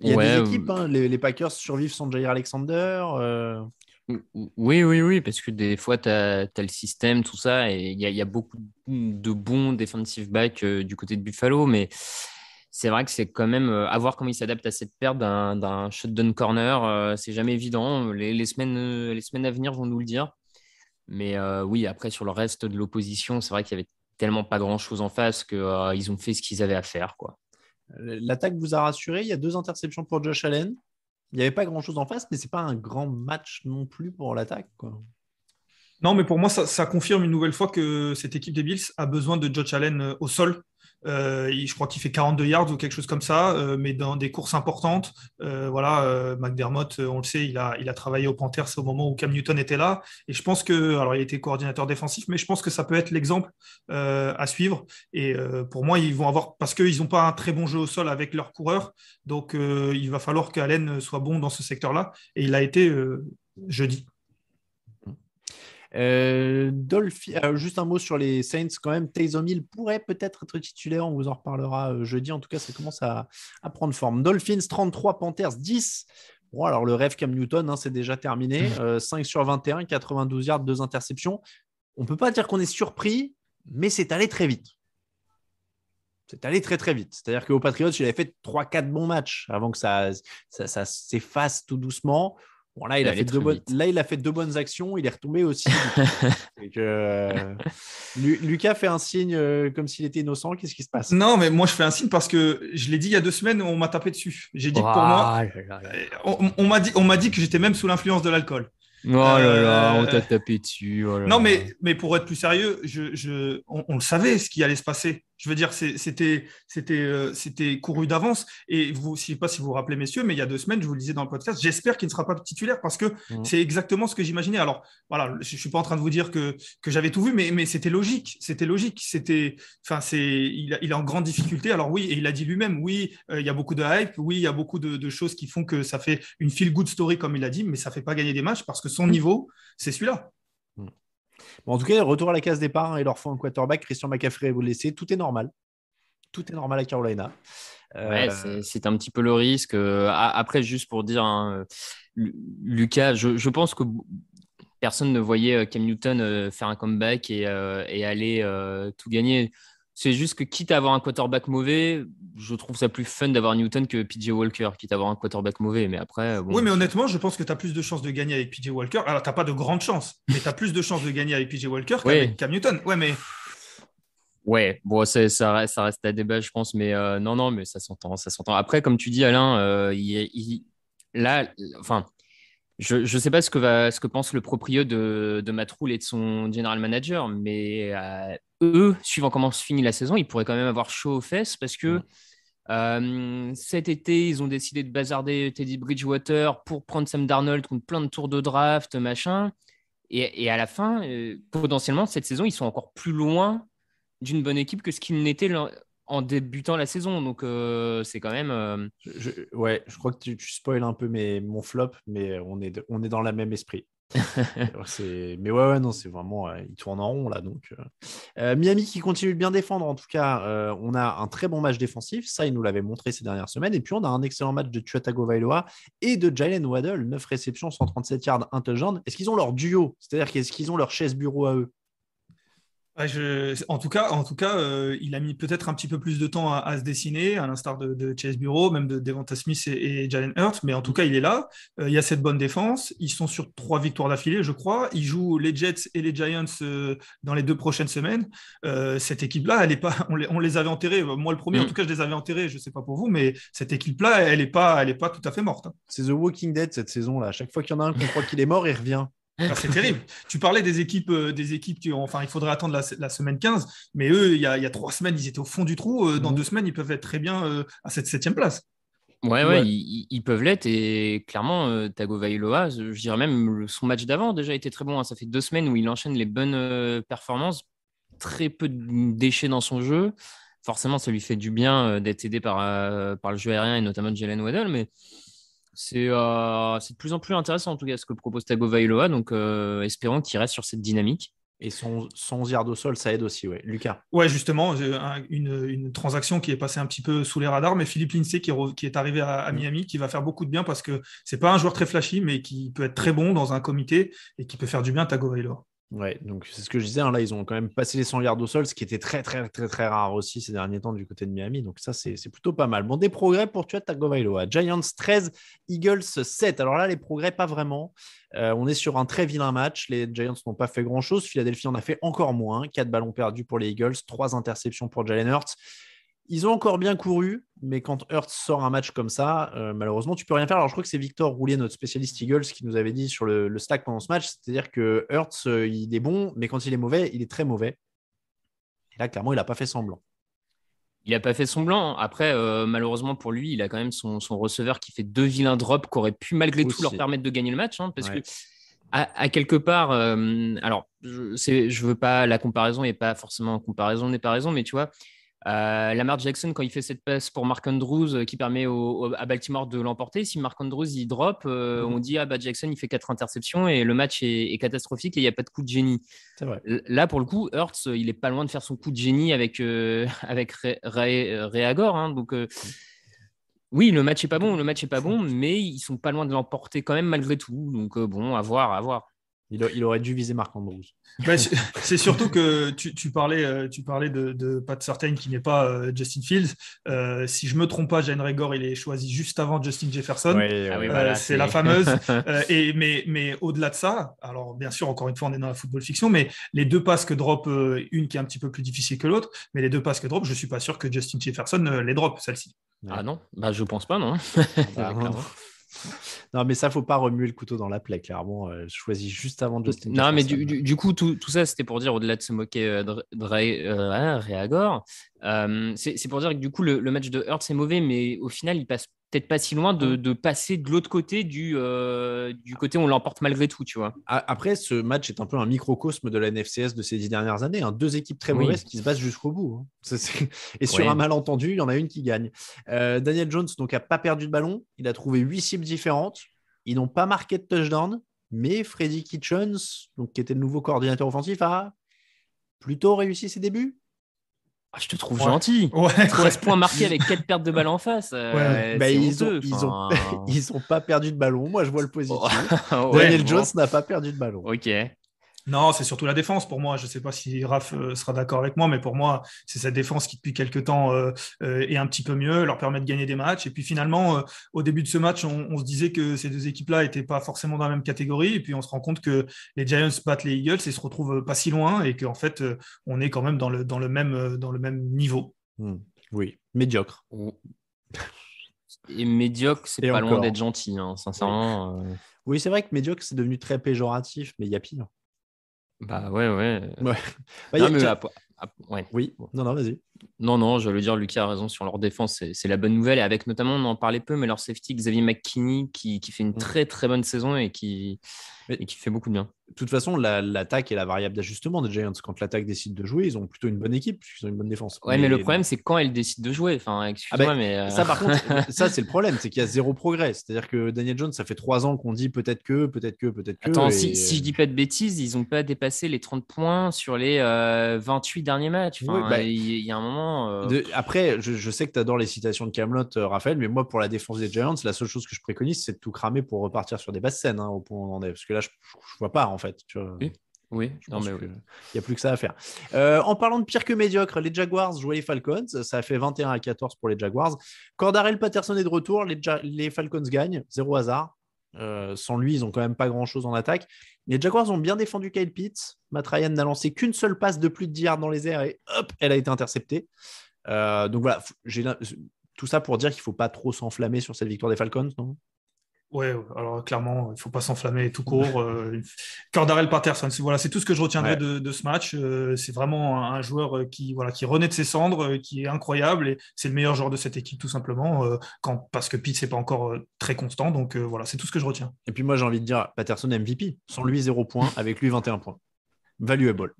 Il y a des équipes, hein. les, Packers survivent sans Jair Alexander. Euh. Oui, oui, oui, parce que des fois, tu as, le système, tout ça, et il y, a beaucoup de bons defensive backs euh, du côté de Buffalo, mais c'est vrai que c'est quand même euh, à voir comment ils s'adaptent à cette perte d'un shutdown corner. c'est jamais évident. Les, semaines, les semaines à venir vont nous le dire. Mais oui, après, sur le reste de l'opposition, c'est vrai qu'il y avait tellement pas grand chose en face qu'ils ils ont fait ce qu'ils avaient à faire. quoi. L'attaque vous a rassuré. Il y a deux interceptions pour Josh Allen. Il n'y avait pas grand-chose en face, mais ce n'est pas un grand match non plus pour l'attaque. Non, mais pour moi, ça, ça, confirme une nouvelle fois que cette équipe des Bills a besoin de Josh Allen euh, au sol euh, je crois qu'il fait 42 yards ou quelque chose comme ça, euh, mais dans des courses importantes. Euh, voilà, McDermott, on le sait, il a, il a travaillé au Panthers au moment où Cam Newton était là. Et je pense que, alors il était coordinateur défensif, mais je pense que ça peut être l'exemple à suivre. Et pour moi, ils vont avoir, parce qu'ils n'ont pas un très bon jeu au sol avec leurs coureurs, donc il va falloir qu'Allen soit bon dans ce secteur-là. Et il a été jeudi. Euh, euh, juste un mot sur les Saints quand même. Taysom Hill pourrait peut-être être titulaire. On vous en reparlera euh, jeudi. En tout cas, ça commence à, prendre forme. Dolphins 33, Panthers 10. Bon, alors le rêve Cam Newton, hein, c'est déjà terminé. 5 sur 21, 92 yards, 2 interceptions. On ne peut pas dire qu'on est surpris, mais c'est allé très vite. C'est allé très très vite. C'est-à-dire qu'au Patriots, il avait fait 3-4 bons matchs avant que ça, ça s'efface tout doucement. Bon, là, il a fait deux bonnes... actions, il est retombé aussi. Euh, Lucas fait un signe euh, comme s'il était innocent. Qu'est-ce qui se passe Non, mais moi, je fais un signe parce que je l'ai dit il y a deux semaines, on m'a tapé dessus. J'ai dit que pour moi, euh, on, m'a dit, dit que j'étais même sous l'influence de l'alcool. Oh là là, on t'a tapé dessus. Oh non, mais, mais pour être plus sérieux, je, On, on le savait ce qui allait se passer. Je veux dire, euh, c'était couru d'avance. Et vous, je ne sais pas si vous vous rappelez, messieurs, mais il y a deux semaines, je vous le disais dans le podcast, j'espère qu'il ne sera pas titulaire parce que mmh. c'est exactement ce que j'imaginais. Alors, voilà, je ne suis pas en train de vous dire que, j'avais tout vu, mais, c'était logique. C'était logique. enfin, il, est en grande difficulté. Alors oui, et il a dit lui-même, oui, euh, il y a beaucoup de hype, oui, il y a beaucoup de, choses qui font que ça fait une feel-good story, comme il a dit, mais ça ne fait pas gagner des matchs parce que son mmh. niveau, c'est celui-là. Mmh en tout cas, retour à la case départ hein, et leur font un quarterback. Christian McCaffrey vous blessé. Tout est normal. Tout est normal à Carolina. Euh, c'est un petit peu le risque. Euh, après, juste pour dire, hein, euh, Lucas, je, pense que personne ne voyait Cam Newton faire un comeback et aller tout gagner. C'est juste que quitte à avoir un quarterback mauvais, je trouve ça plus fun d'avoir Newton que PJ Walker, quitte à avoir un quarterback mauvais. Mais après. Euh, oui, mais honnêtement, je pense que tu as plus de chances de gagner avec PJ Walker. Alors, tu pas de grandes chances, mais tu as plus de chances de gagner avec PJ Walker qu'avec Newton. Ouais, mais. Ouais, bon, ça, reste, ça reste à débat, je pense, mais euh, non, non, mais ça s'entend, ça s'entend. Après, comme tu dis, Alain, euh, il, il, là, enfin, je ne sais pas ce que, va, pense le proprio de, de Matroul et de son general manager, mais euh, eux, suivant comment se finit la saison, ils pourraient quand même avoir chaud aux fesses parce que euh, cet été, ils ont décidé de bazarder Teddy Bridgewater pour prendre Sam Darnold contre plein de tours de draft, machin. Et, à la fin, euh, potentiellement, cette saison, ils sont encore plus loin d'une bonne équipe que ce qu'ils n'étaient en débutant la saison. Donc, euh, c'est quand même. Euh, ouais, je crois que tu, spoiles un peu mais mon flop, mais on est, on est dans la même esprit. mais ouais, ouais non, c'est vraiment. Euh, il tourne en rond, là. Donc, Miami qui continue de bien défendre, en tout cas. on a un très bon match défensif. Ça, il nous l'avait montré ces dernières semaines. Et puis, on a un excellent match de Tagovailoa et de Jalen Waddle. 9 réceptions, 137 yards, 1 Est-ce qu'ils ont leur duo C'est-à-dire, qu'est-ce qu'ils ont leur chaise bureau à eux en tout cas, en tout cas euh, il a mis peut-être un petit peu plus de temps à, se dessiner, à l'instar de, Chase Bureau, même de Devonta Smith et, Jalen Hurts, mais en tout cas, il est là. Euh, il y a cette bonne défense. Ils sont sur trois victoires d'affilée, je crois. Ils jouent les Jets et les Giants euh, dans les deux prochaines semaines. cette équipe-là, elle est pas... on, les, avait enterrés. Moi, le premier, en mm. tout cas, je les avais enterrés. Je ne sais pas pour vous, mais cette équipe-là, elle n'est pas, elle est pas tout à fait morte. Hein. C'est The Walking Dead cette saison-là. chaque fois qu'il y en a un qu'on croit qu'il est mort, il revient. Ah, c'est terrible. Tu parlais des équipes, euh, des équipes qui ont, enfin, il faudrait attendre la, semaine 15, mais eux, il y, a, trois semaines, ils étaient au fond du trou. Euh, dans mhm. deux semaines, ils peuvent être très bien euh, à cette septième place. Ouais, ouais, Ils, peuvent l'être et clairement, Tagovailoa, je dirais même son match d'avant déjà était très bon. Hein. Ça fait deux semaines où il enchaîne les bonnes performances, très peu de déchets dans son jeu. Forcément, ça lui fait du bien d'être aidé par, par le jeu aérien et notamment Jalen Waddell, mais euh, c'est de plus en plus intéressant, en tout cas, ce que propose Tagovailoa. Donc, euh, espérons qu'il reste sur cette dynamique. Et son, son au sol, ça aide aussi, oui Lucas. Ouais, justement, une, une, transaction qui est passée un petit peu sous les radars, mais Philippe Lindsay qui, est, arrivé à, Miami, qui va faire beaucoup de bien parce que ce n'est pas un joueur très flashy, mais qui peut être très bon dans un comité et qui peut faire du bien à Tagovailoa. Ouais, donc c'est ce que je disais. Hein, là, ils ont quand même passé les 100 yards au sol, ce qui était très, très, très, très rare aussi ces derniers temps du côté de Miami. Donc ça, c'est plutôt pas mal. Bon, des progrès pour Tua Tagovailoa. Giants 13, Eagles 7. Alors là, les progrès, pas vraiment. Euh, on est sur un très vilain match. Les Giants n'ont pas fait grand-chose. Philadelphie en a fait encore moins. 4 ballons perdus pour les Eagles, 3 interceptions pour Jalen Hurts. Ils ont encore bien couru, mais quand Hurts sort un match comme ça, euh, malheureusement, tu peux rien faire. Alors, je crois que c'est Victor Roulier, notre spécialiste Eagles, qui nous avait dit sur le, stack pendant ce match, c'est-à-dire que Hurts, euh, il est bon, mais quand il est mauvais, il est très mauvais. Et là, clairement, il n'a pas fait semblant. Il n'a pas fait semblant. Après, euh, malheureusement pour lui, il a quand même son, receveur qui fait deux vilains drops qui auraient pu malgré tout leur permettre de gagner le match, hein, parce que à, quelque part, alors je ne veux pas la comparaison et pas forcément comparaison n'est pas raison, mais tu vois, euh, Lamar Jackson, quand il fait cette passe pour Mark Andrews euh, qui permet à Baltimore de l'emporter, si Mark Andrews il drop, euh, mhm. on dit ah bad Jackson il fait quatre interceptions et le match est, catastrophique et il n'y a pas de coup de génie. Là pour le coup, Hurts il est pas loin de faire son coup de génie avec avec Réagor, hein, donc. Mhm. Oui, le match est pas bon, le match est pas bon, mais ils sont pas loin de l'emporter quand même malgré tout. Donc bon, à voir, à voir. Il, aurait dû viser Marc Andrews. c'est surtout que tu, parlais, euh, tu parlais de, de Pat qui n'est pas euh, Justin Fields. Euh, si je me trompe pas, Jane Rigor, il est choisi juste avant Justin Jefferson. c'est la fameuse. et, mais mais au-delà de ça, alors bien sûr, encore une fois, on est dans la football fiction, mais les deux passes que drop, une qui est un petit peu plus difficile que l'autre, mais les deux passes que drop, je suis pas sûr que Justin Jefferson les drop, celle-ci. Ah non, bah, je pense pas, non. Bah, non, mais ça, faut pas remuer le couteau dans la plaie, clairement. je euh, choisis juste avant de. Non, mais du, coup, tout, tout ça, c'était pour dire, au-delà de se moquer euh, de, Réagor, euh, hein, c'est pour dire que du coup, le, match de Heurt c'est mauvais, mais au final, il passe peut-être pas si loin de, passer de l'autre côté du, euh, du côté on l'emporte malgré tout, tu vois. Après, ce match est un peu un microcosme de la NFCS de ces dix dernières années. Hein. Deux équipes très mauvaises qui se battent jusqu'au bout. Hein. Et sur un malentendu, il y en a une qui gagne. Euh, Daniel Jones donc pas perdu de ballon. Il a trouvé huit cibles différentes. Ils n'ont pas marqué de touchdown, mais Freddy Kitchens, donc, qui était le nouveau coordinateur offensif, a plutôt réussi ses débuts. Ah, je te trouve gentil. Ouais, 13 points marqués avec 4 pertes de balles en face. Euh, bah, ils, ont, ils, ont, pas perdu de ballon. Moi, je vois le positif. Daniel Jones n'a pas perdu de ballon. Ok. Non, c'est surtout la défense pour moi. Je ne sais pas si Raph euh, sera d'accord avec moi, mais pour moi, c'est cette défense qui, depuis quelques temps, euh, euh, est un petit peu mieux, leur permet de gagner des matchs. Et puis finalement, au début de ce match, on, se disait que ces deux équipes-là n'étaient pas forcément dans la même catégorie. Et puis on se rend compte que les Giants battent les Eagles et se retrouvent pas si loin et qu'en fait, on est quand même dans le, dans le, même, dans le même niveau. Hmm. Oui, médiocre. Et médiocre, c'est pas loin d'être gentil, hein, sincèrement. Oui, oui c'est vrai que médiocre, c'est devenu très péjoratif, mais il y a pire. Bah ouais, ouais. Bah, ah, ouais. Oui, non, non, vas-y. Non, non, je veux dire, Lucas a raison sur leur défense, c'est la bonne nouvelle. Et avec notamment, on en parlait peu, mais leur safety, Xavier McKinney, qui, qui fait une mm. très très bonne saison et qui, et qui fait beaucoup de bien. De toute façon, l'attaque est la variable d'ajustement des Giants. Quand l'attaque décide de jouer, ils ont plutôt une bonne équipe, puisqu'ils ont une bonne défense. Ouais, mais, le problème, c'est quand elle décide de jouer. Enfin, excuse-moi, ah ben, mais. Euh, ça, par contre, ça, c'est le problème, c'est qu'il y a zéro progrès. C'est-à-dire que Daniel Jones, ça fait trois ans qu'on dit peut-être que, peut-être que, peut-être que. Attends, si, je dis pas de bêtises, ils n'ont pas dépassé les 30 points sur les 28 euh, dernières match. Bah, il y, a un moment. Euh, après, je, sais que tu adores les citations de Camelot, euh, Raphaël, mais moi, pour la défense des Giants, la seule chose que je préconise, c'est de tout cramer pour repartir sur des basses scènes hein, au point Parce que là, je, ne vois pas, en fait. Tu vois. Oui. Oui, il n'y a plus que ça à faire. Euh, en parlant de pire que médiocre, les Jaguars jouaient les Falcons. Ça a fait 21 à 14 pour les Jaguars. Quand Darrell Patterson est de retour, les, les Falcons gagnent. Zéro hasard. Euh, sans lui, ils ont quand même pas grand chose en attaque. Les Jaguars ont bien défendu Kyle Pitts. Matt n'a lancé qu'une seule passe de plus de 10 yards dans les airs et hop, elle a été interceptée. Euh, donc voilà, j'ai tout ça pour dire qu'il ne faut pas trop s'enflammer sur cette victoire des Falcons, non Ouais, alors clairement, il ne faut pas s'enflammer tout court. Euh, Cordarel Patterson, voilà, c'est tout ce que je retiendrai de, ce match. Euh, c'est vraiment un, joueur euh, qui voilà qui renaît de ses cendres, qui est incroyable et c'est le meilleur joueur de cette équipe tout simplement. parce que Pete n'est pas encore très constant, donc voilà, c'est tout ce que je retiens. Et puis moi j'ai envie de dire Patterson MVP, sans lui 0 points, avec lui 21 points, valuable.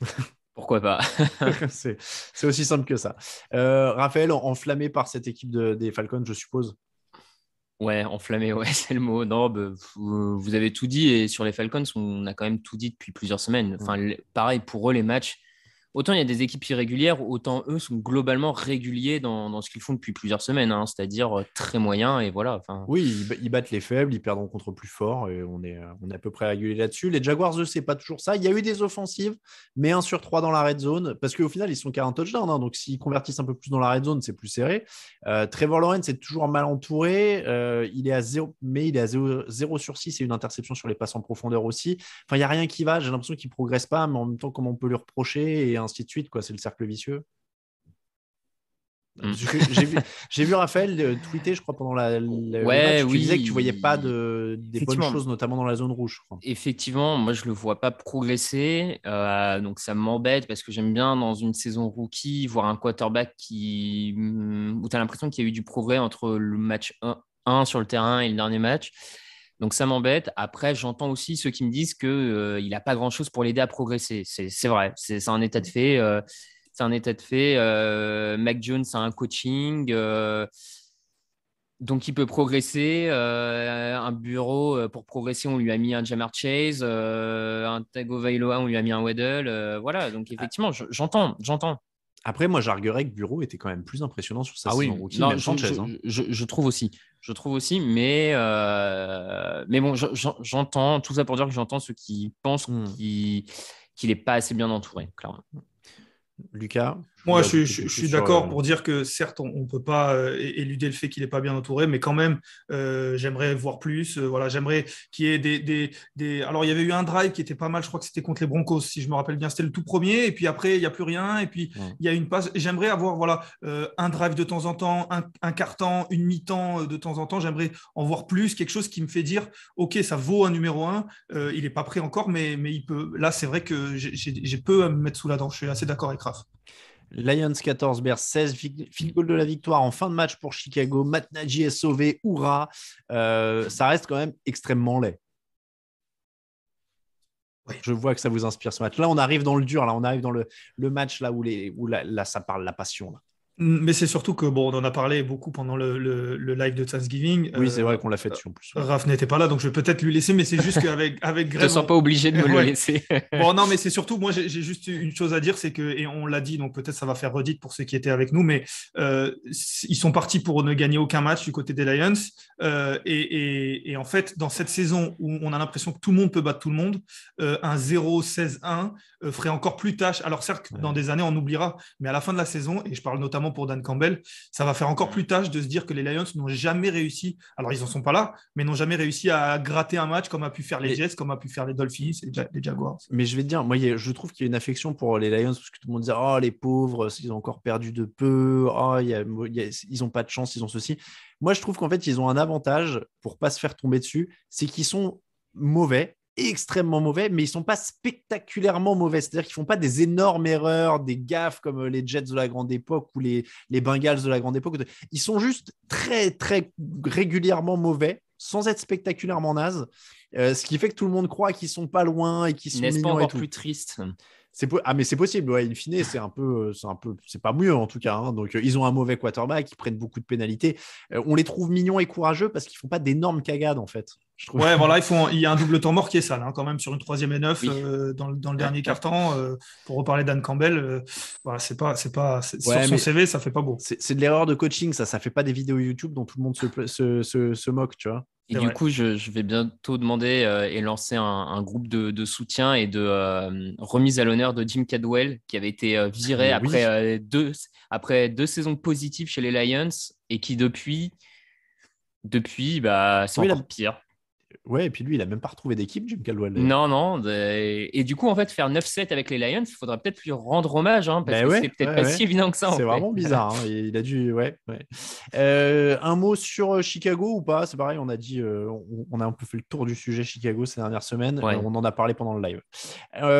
Pourquoi pas C'est aussi simple que ça. Raphaël, enflammé par cette équipe des Falcons, je suppose. Ouais, enflammé, ouais, c'est le mot. Non, bah, vous, vous avez tout dit et sur les Falcons, on a quand même tout dit depuis plusieurs semaines. Mm. Enfin, pareil, pour eux, les matchs, autant il y a des équipes irrégulières, autant eux sont globalement réguliers dans, ce qu'ils font depuis plusieurs semaines, hein. c'est-à-dire euh, très moyens et voilà. Oui, ils, battent les faibles, ils perdent contre plus fort et on est, euh, on est à peu près régulier là-dessus. Les Jaguars, eux, c'est pas toujours ça. Il y a eu des offensives, mais 1 sur 3 dans la red zone parce qu'au final, ils sont qu'à un touchdown, hein. donc s'ils convertissent un peu plus dans la red zone, c'est plus serré. Euh, Trevor Lawrence est toujours mal entouré, il est à 0, mais il est à 0, sur 6 et une interception sur les passes en profondeur aussi. Enfin, il n'y a rien qui va, j'ai l'impression qu'il progresse pas, mais en même temps, comment on peut lui reprocher et ainsi de suite. C'est le cercle vicieux. Mm. J'ai vu, Raphaël euh, tweeter, je crois, pendant la, tu disais que tu voyais pas de, des bonnes choses, notamment dans la zone rouge. Effectivement, moi je le vois pas progresser, euh, donc ça m'embête parce que j'aime bien dans une saison rookie voir un quarterback qui mm, où tu as l'impression qu'il y a eu du progrès entre le match 1 sur le terrain et le dernier match. Donc ça m'embête. Après, j'entends aussi ceux qui me disent qu'il euh, n'a pas grand-chose pour l'aider à progresser. C'est vrai, c'est un état de fait. Euh, c'est un état de fait. Euh, Mac Jones a un coaching. donc il peut progresser. un bureau, pour progresser, on lui a mis un Jammer Chase. un Tagovailoa, on lui a mis un Waddle. voilà, donc ah. effectivement, j'entends, j'entends. Après, moi, j'arguerais que Bureau était quand même plus impressionnant sur sa ah oui. Hein. je, Je, trouve aussi. Je trouve aussi, mais, euh, mais bon, j'entends tout ça pour dire que j'entends ceux qui pensent hmm. qu'il n'est pas assez bien entouré, clairement. Lucas moi, je, suis d'accord euh, pour dire que certes, on ne peut pas euh, éluder le fait qu'il n'est pas bien entouré, mais quand même, euh, j'aimerais voir plus. voilà, j'aimerais qu'il y ait des, Alors, il y avait eu un drive qui était pas mal. Je crois que c'était contre les Broncos, si je me rappelle bien. C'était le tout premier, et puis après, il n'y a plus rien, et puis il y a une passe. J'aimerais avoir voilà un drive de temps en temps, un, un quart une mi-temps de temps en temps. J'aimerais en voir plus, quelque chose qui me fait dire, ok, ça vaut un numéro un. il n'est pas prêt encore, mais il peut. Là, c'est vrai que j'ai peu à me mettre sous la dent. Je suis assez d'accord avec Raph. Lions 14, Bears 16, goal de la victoire en fin de match pour Chicago, Matt Nagy est sauvé, hurrah, euh, ça reste quand même extrêmement laid. Je vois que ça vous inspire ce match. Là, on arrive dans le dur, là, on arrive dans le, match là où, ça parle la passion. Mais c'est surtout que, bon, on en a parlé beaucoup pendant le, live de Thanksgiving. Oui, c'est euh, vrai qu'on l'a fait dessus en plus. Raph n'était pas là, donc je vais peut-être lui laisser, mais c'est juste qu'avec avec Je ne sens pas obligé de me le laisser. bon, non, mais c'est surtout, moi, j'ai juste une chose à dire, c'est que, et on l'a dit, donc peut-être ça va faire redite pour ceux qui étaient avec nous, mais euh, ils sont partis pour ne gagner aucun match du côté des Lions. Euh, et, en fait, dans cette saison où on a l'impression que tout le monde peut battre tout le monde, un 0-16-1 ferait encore plus tâche. Alors, certes, dans des années, on oubliera, mais à la fin de la saison, et je parle notamment pour Dan Campbell, ça va faire encore plus tâche de se dire que les Lions n'ont jamais réussi, alors ils n'en sont pas là, mais n'ont jamais réussi à gratter un match comme a pu faire les Jets, comme a pu faire les Dolphins et les Jaguars. Mais je vais te dire, moi je trouve qu'il y a une affection pour les Lions parce que tout le monde dit Oh les pauvres, ils ont encore perdu de peu, oh, ils n'ont pas de chance, ils ont ceci. Moi je trouve qu'en fait ils ont un avantage pour pas se faire tomber dessus, c'est qu'ils sont mauvais extrêmement mauvais, mais ils sont pas spectaculairement mauvais. C'est-à-dire qu'ils font pas des énormes erreurs, des gaffes comme euh, les Jets de la grande époque ou les, les Bengals de la grande époque. Ils sont juste très, très régulièrement mauvais sans être spectaculairement naze, euh, ce qui fait que tout le monde croit qu'ils sont pas loin et qu'ils sont ne pas encore plus triste ah mais c'est possible, in fine, c'est un peu, euh, c'est un pas mieux en tout cas. Hein. Donc ils ont un mauvais quarterback, ils prennent beaucoup de pénalités. on les trouve mignons et courageux parce qu'ils font pas d'énormes cagades en fait. Ouais, voilà, il faut il y a un double temps mort qui est sale, hein, quand même, sur une troisième et neuf euh, dans, le dernier quart temps euh, pour reparler d'Anne Campbell, euh, voilà, c'est pas, c'est pas, sur son CV, ça fait pas beau. C'est de l'erreur de coaching, ça, ça fait pas des vidéos YouTube dont tout le monde se, se, moque, tu vois. Et du coup, je, vais bientôt demander et lancer un, groupe de, soutien et de remise à l'honneur de Jim Cadwell, qui avait été viré après, deux, après deux saisons positives chez les Lions et qui, depuis, depuis bah, c'est encore pire. Ouais, et puis lui, il a même pas retrouvé d'équipe, Jim Caldwell. Non, non. Et du coup, en fait, faire 9-7 avec les Lions, il faudra peut-être lui rendre hommage, hein, parce ben que c'est peut-être pas si évident que ça. C'est vraiment bizarre. Hein, il a dû. Ouais. Euh, un mot sur euh, Chicago ou pas C'est pareil, on a dit, euh, on a un peu fait le tour du sujet Chicago ces dernières semaines. on en a parlé pendant le live.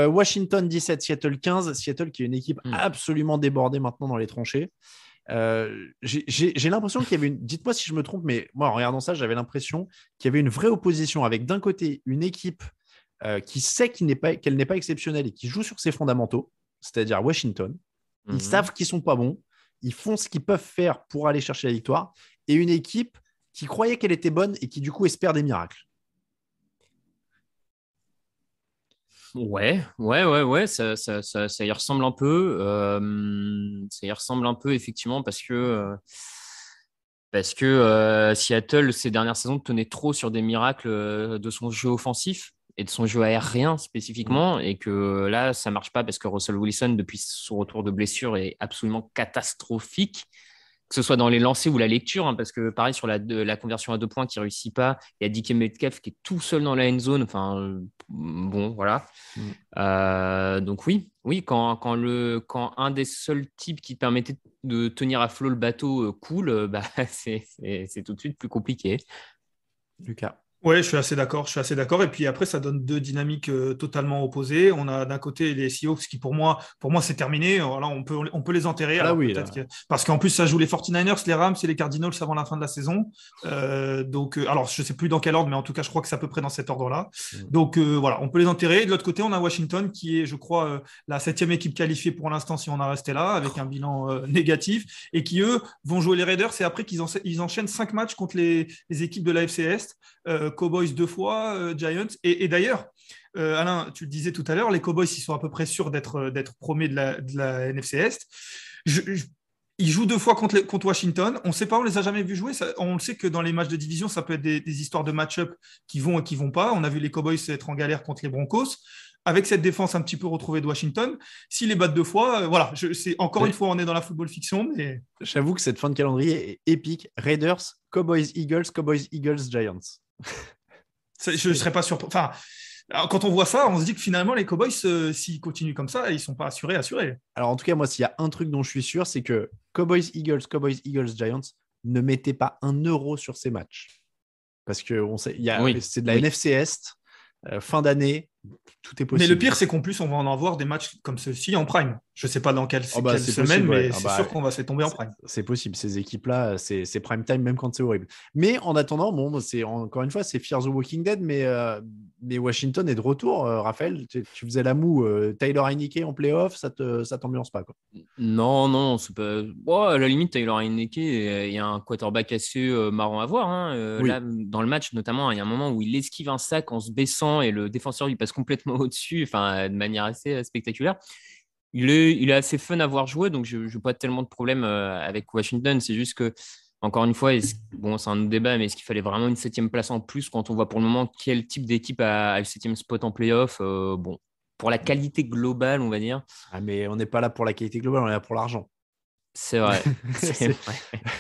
Washington 17, Seattle 15. Seattle qui est une équipe hmm. absolument débordée maintenant dans les tranchées. Euh, j'ai l'impression qu'il y avait une. Dites-moi si je me trompe, mais moi, en regardant ça, j'avais l'impression qu'il y avait une vraie opposition avec d'un côté une équipe euh, qui sait qu'elle n'est pas, exceptionnelle et qui joue sur ses fondamentaux, c'est-à-dire Washington. Ils mhm. savent qu'ils ne sont pas bons, ils font ce qu'ils peuvent faire pour aller chercher la victoire, et une équipe qui croyait qu'elle était bonne et qui du coup espère des miracles. Ouais, ouais, ouais, ouais, ça, ça, y ressemble un peu. Euh, ça y ressemble un peu, effectivement, parce que, euh, parce que euh, Seattle, ces dernières saisons, tenait trop sur des miracles de son jeu offensif et de son jeu aérien mmh. spécifiquement, et que là, ça ne marche pas parce que Russell Wilson, depuis son retour de blessure, est absolument catastrophique que ce soit dans les lancers ou la lecture, hein, parce que pareil, sur la, conversion à deux points qui ne réussit pas, il y a Dick Metcalf qui est tout seul dans la end zone. Enfin, euh, bon, voilà. Mm. Euh, donc, oui, oui quand, le, quand un des seuls types qui permettait de tenir à flot le bateau euh, coule, bah, c'est tout de suite plus compliqué. Lucas. Oui, je suis assez d'accord. Je suis assez d'accord. Et puis après, ça donne deux dynamiques euh, totalement opposées. On a d'un côté les Seahawks qui, pour moi, pour moi, c'est terminé. Voilà, on peut, on peut les enterrer. Ah oui, Parce qu'en plus, ça joue les 49ers, les Rams et les Cardinals avant la fin de la saison. Euh, donc, euh, alors, je sais plus dans quel ordre, mais en tout cas, je crois que c'est à peu près dans cet ordre-là. Mm. Donc, voilà, on peut les enterrer. de l'autre côté, on a Washington qui est, je crois, la septième équipe qualifiée pour l'instant, si on a resté là, avec un bilan négatif, et qui eux vont jouer les Raiders. C'est après, qu'ils ils enchaînent cinq matchs contre les, les équipes de la FCS Cowboys deux fois, euh, Giants. Et, d'ailleurs, euh, Alain, tu le disais tout à l'heure, les Cowboys, ils sont à peu près sûrs d'être, euh, d'être de la, de la NFC Est. ils jouent deux fois contre, contre Washington. On ne sait pas, on les a jamais vus jouer. on le sait que dans les matchs de division, ça peut être des, histoires de match-up qui vont et qui vont pas. On a vu les Cowboys être en galère contre les Broncos. Avec cette défense un petit peu retrouvée de Washington, s'ils les battent deux fois, voilà, je, c'est encore une fois, on est dans la football fiction. Mais... J'avoue que cette fin de calendrier est épique. Raiders, Cowboys, Eagles, Cowboys, Eagles, Giants je ne serais pas surpris. Enfin, quand on voit ça, on se dit que finalement, les Cowboys, euh, s'ils continuent comme ça, ils ne sont pas assurés, assurés. Alors, en tout cas, moi, s'il y a un truc dont je suis sûr, c'est que Cowboys, Eagles, Cowboys, Eagles, Giants ne mettez pas un euro sur ces matchs. Parce que c'est de la NFC Est, euh, fin d'année, tout est possible. Mais le pire, c'est qu'en plus, on va en avoir des matchs comme ceux-ci en prime. Je ne sais pas dans quelle, ah bah, semaine, mais c'est ah bah, sûr qu'on va se tomber en prime. C'est possible, ces équipes-là, c'est prime time, même quand c'est horrible. Mais en attendant, bon, c'est encore une fois, c'est Fear the Walking Dead, mais, euh, mais Washington est de retour, euh, Raphaël. Tu, faisais la moue. Euh, Tyler Heineke en playoff, ça ne ça t'ambiance pas. Quoi. Non, non, oh, à la limite, Tyler Heineke, il y a un quarterback assez euh, marrant à voir. Hein. Là, dans le match, notamment, il y a un moment où il esquive un sac en se baissant et le défenseur lui passe complètement au-dessus, enfin, de manière assez euh, spectaculaire. Il est, il est, assez fun à voir jouer, donc je n'ai pas tellement de problèmes euh, avec Washington. C'est juste que, encore une fois, bon, c'est un débat, mais est-ce qu'il fallait vraiment une septième place en plus quand on voit pour le moment quel type d'équipe a, le septième spot en playoff euh, Bon, pour la qualité globale, on va dire. Ah, mais on n'est pas là pour la qualité globale, on est là pour l'argent. C'est vrai.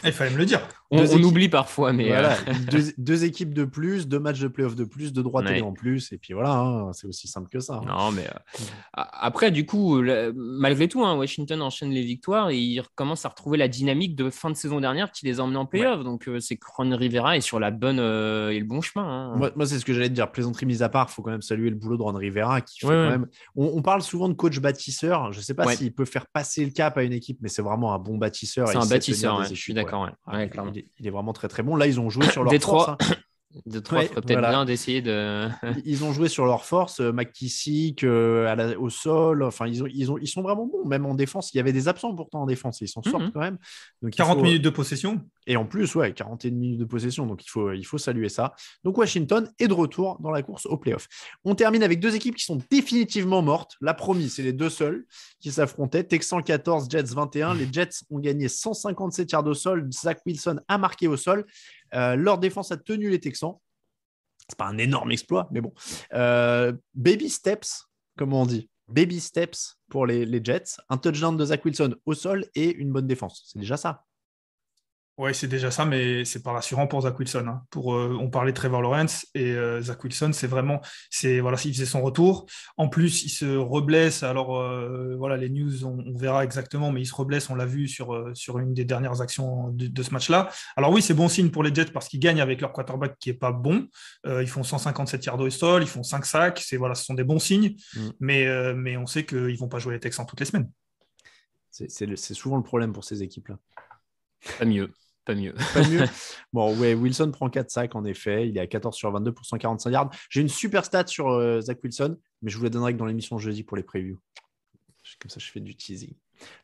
Il fallait me le dire. On, oublie parfois, mais. Voilà, euh, deux, équipes de plus, deux matchs de playoff de plus, deux droits télé en plus, et puis voilà, hein, c'est aussi simple que ça. Hein. Non, mais. Euh, après, du coup, malgré tout, hein, Washington enchaîne les victoires et il recommence à retrouver la dynamique de fin de saison dernière qui les emmène en playoff. Donc, euh, c'est c'est Ron Rivera est sur la bonne et le bon chemin. Moi, c'est ce que j'allais te dire. Plaisanterie mise à part, il faut quand même saluer le boulot de Ron Rivera qui fait quand même. On, on, parle souvent de coach bâtisseur. Je ne sais pas s'il peut faire passer le cap à une équipe, mais c'est vraiment un bâtisseur. C'est un bâtisseur, je suis d'accord. il, est vraiment très très bon. Là, ils ont joué sur leur trois de trois, peut-être bien d'essayer de. ils ont joué sur leurs forces, euh, McKissick euh, au sol. Enfin, ils, ont, ils, sont vraiment bons, même en défense. Il y avait des absents pourtant en défense, ils s'en mhm. sortent quand même. Donc, 40 minutes de possession. Et en plus, ouais, 41 minutes de possession. Donc, il faut, il faut saluer ça. Donc, Washington est de retour dans la course au playoff. On termine avec deux équipes qui sont définitivement mortes. La promis, c'est les deux seules qui s'affrontaient. Texans 114, Jets 21. Les Jets ont gagné 157 yards au sol. Zach Wilson a marqué au sol. Euh, leur défense a tenu les Texans. C'est pas un énorme exploit, mais bon. Euh, baby steps, comme on dit. Baby steps pour les, les Jets. Un touchdown de Zach Wilson au sol et une bonne défense. C'est déjà ça. Oui, c'est déjà ça, mais c'est pas rassurant pour Zach Wilson. Hein. Pour, euh, on parlait de Trevor Lawrence et euh, Zach Wilson, c'est vraiment, c'est voilà, il faisait son retour. En plus, il se reblesse. Alors euh, voilà, les news, on, verra exactement, mais il se reblesse. On l'a vu sur sur une des dernières actions de, ce match-là. Alors oui, c'est bon signe pour les Jets parce qu'ils gagnent avec leur quarterback qui est pas bon. ils font 157 yards au sol, ils font 5 sacs. C'est voilà, ce sont des bons signes, mm. mais on sait qu'ils vont pas jouer les Texans toutes les semaines. C'est souvent le problème pour ces équipes-là. Pas mieux. Pas mieux. Pas mieux. bon, ouais, Wilson prend 4 sacs en effet. Il est à 14 sur 22 pour 145 yards. J'ai une super stat sur euh, Zach Wilson, mais je vous la donnerai que dans l'émission jeudi pour les previews. Comme ça, je fais du teasing.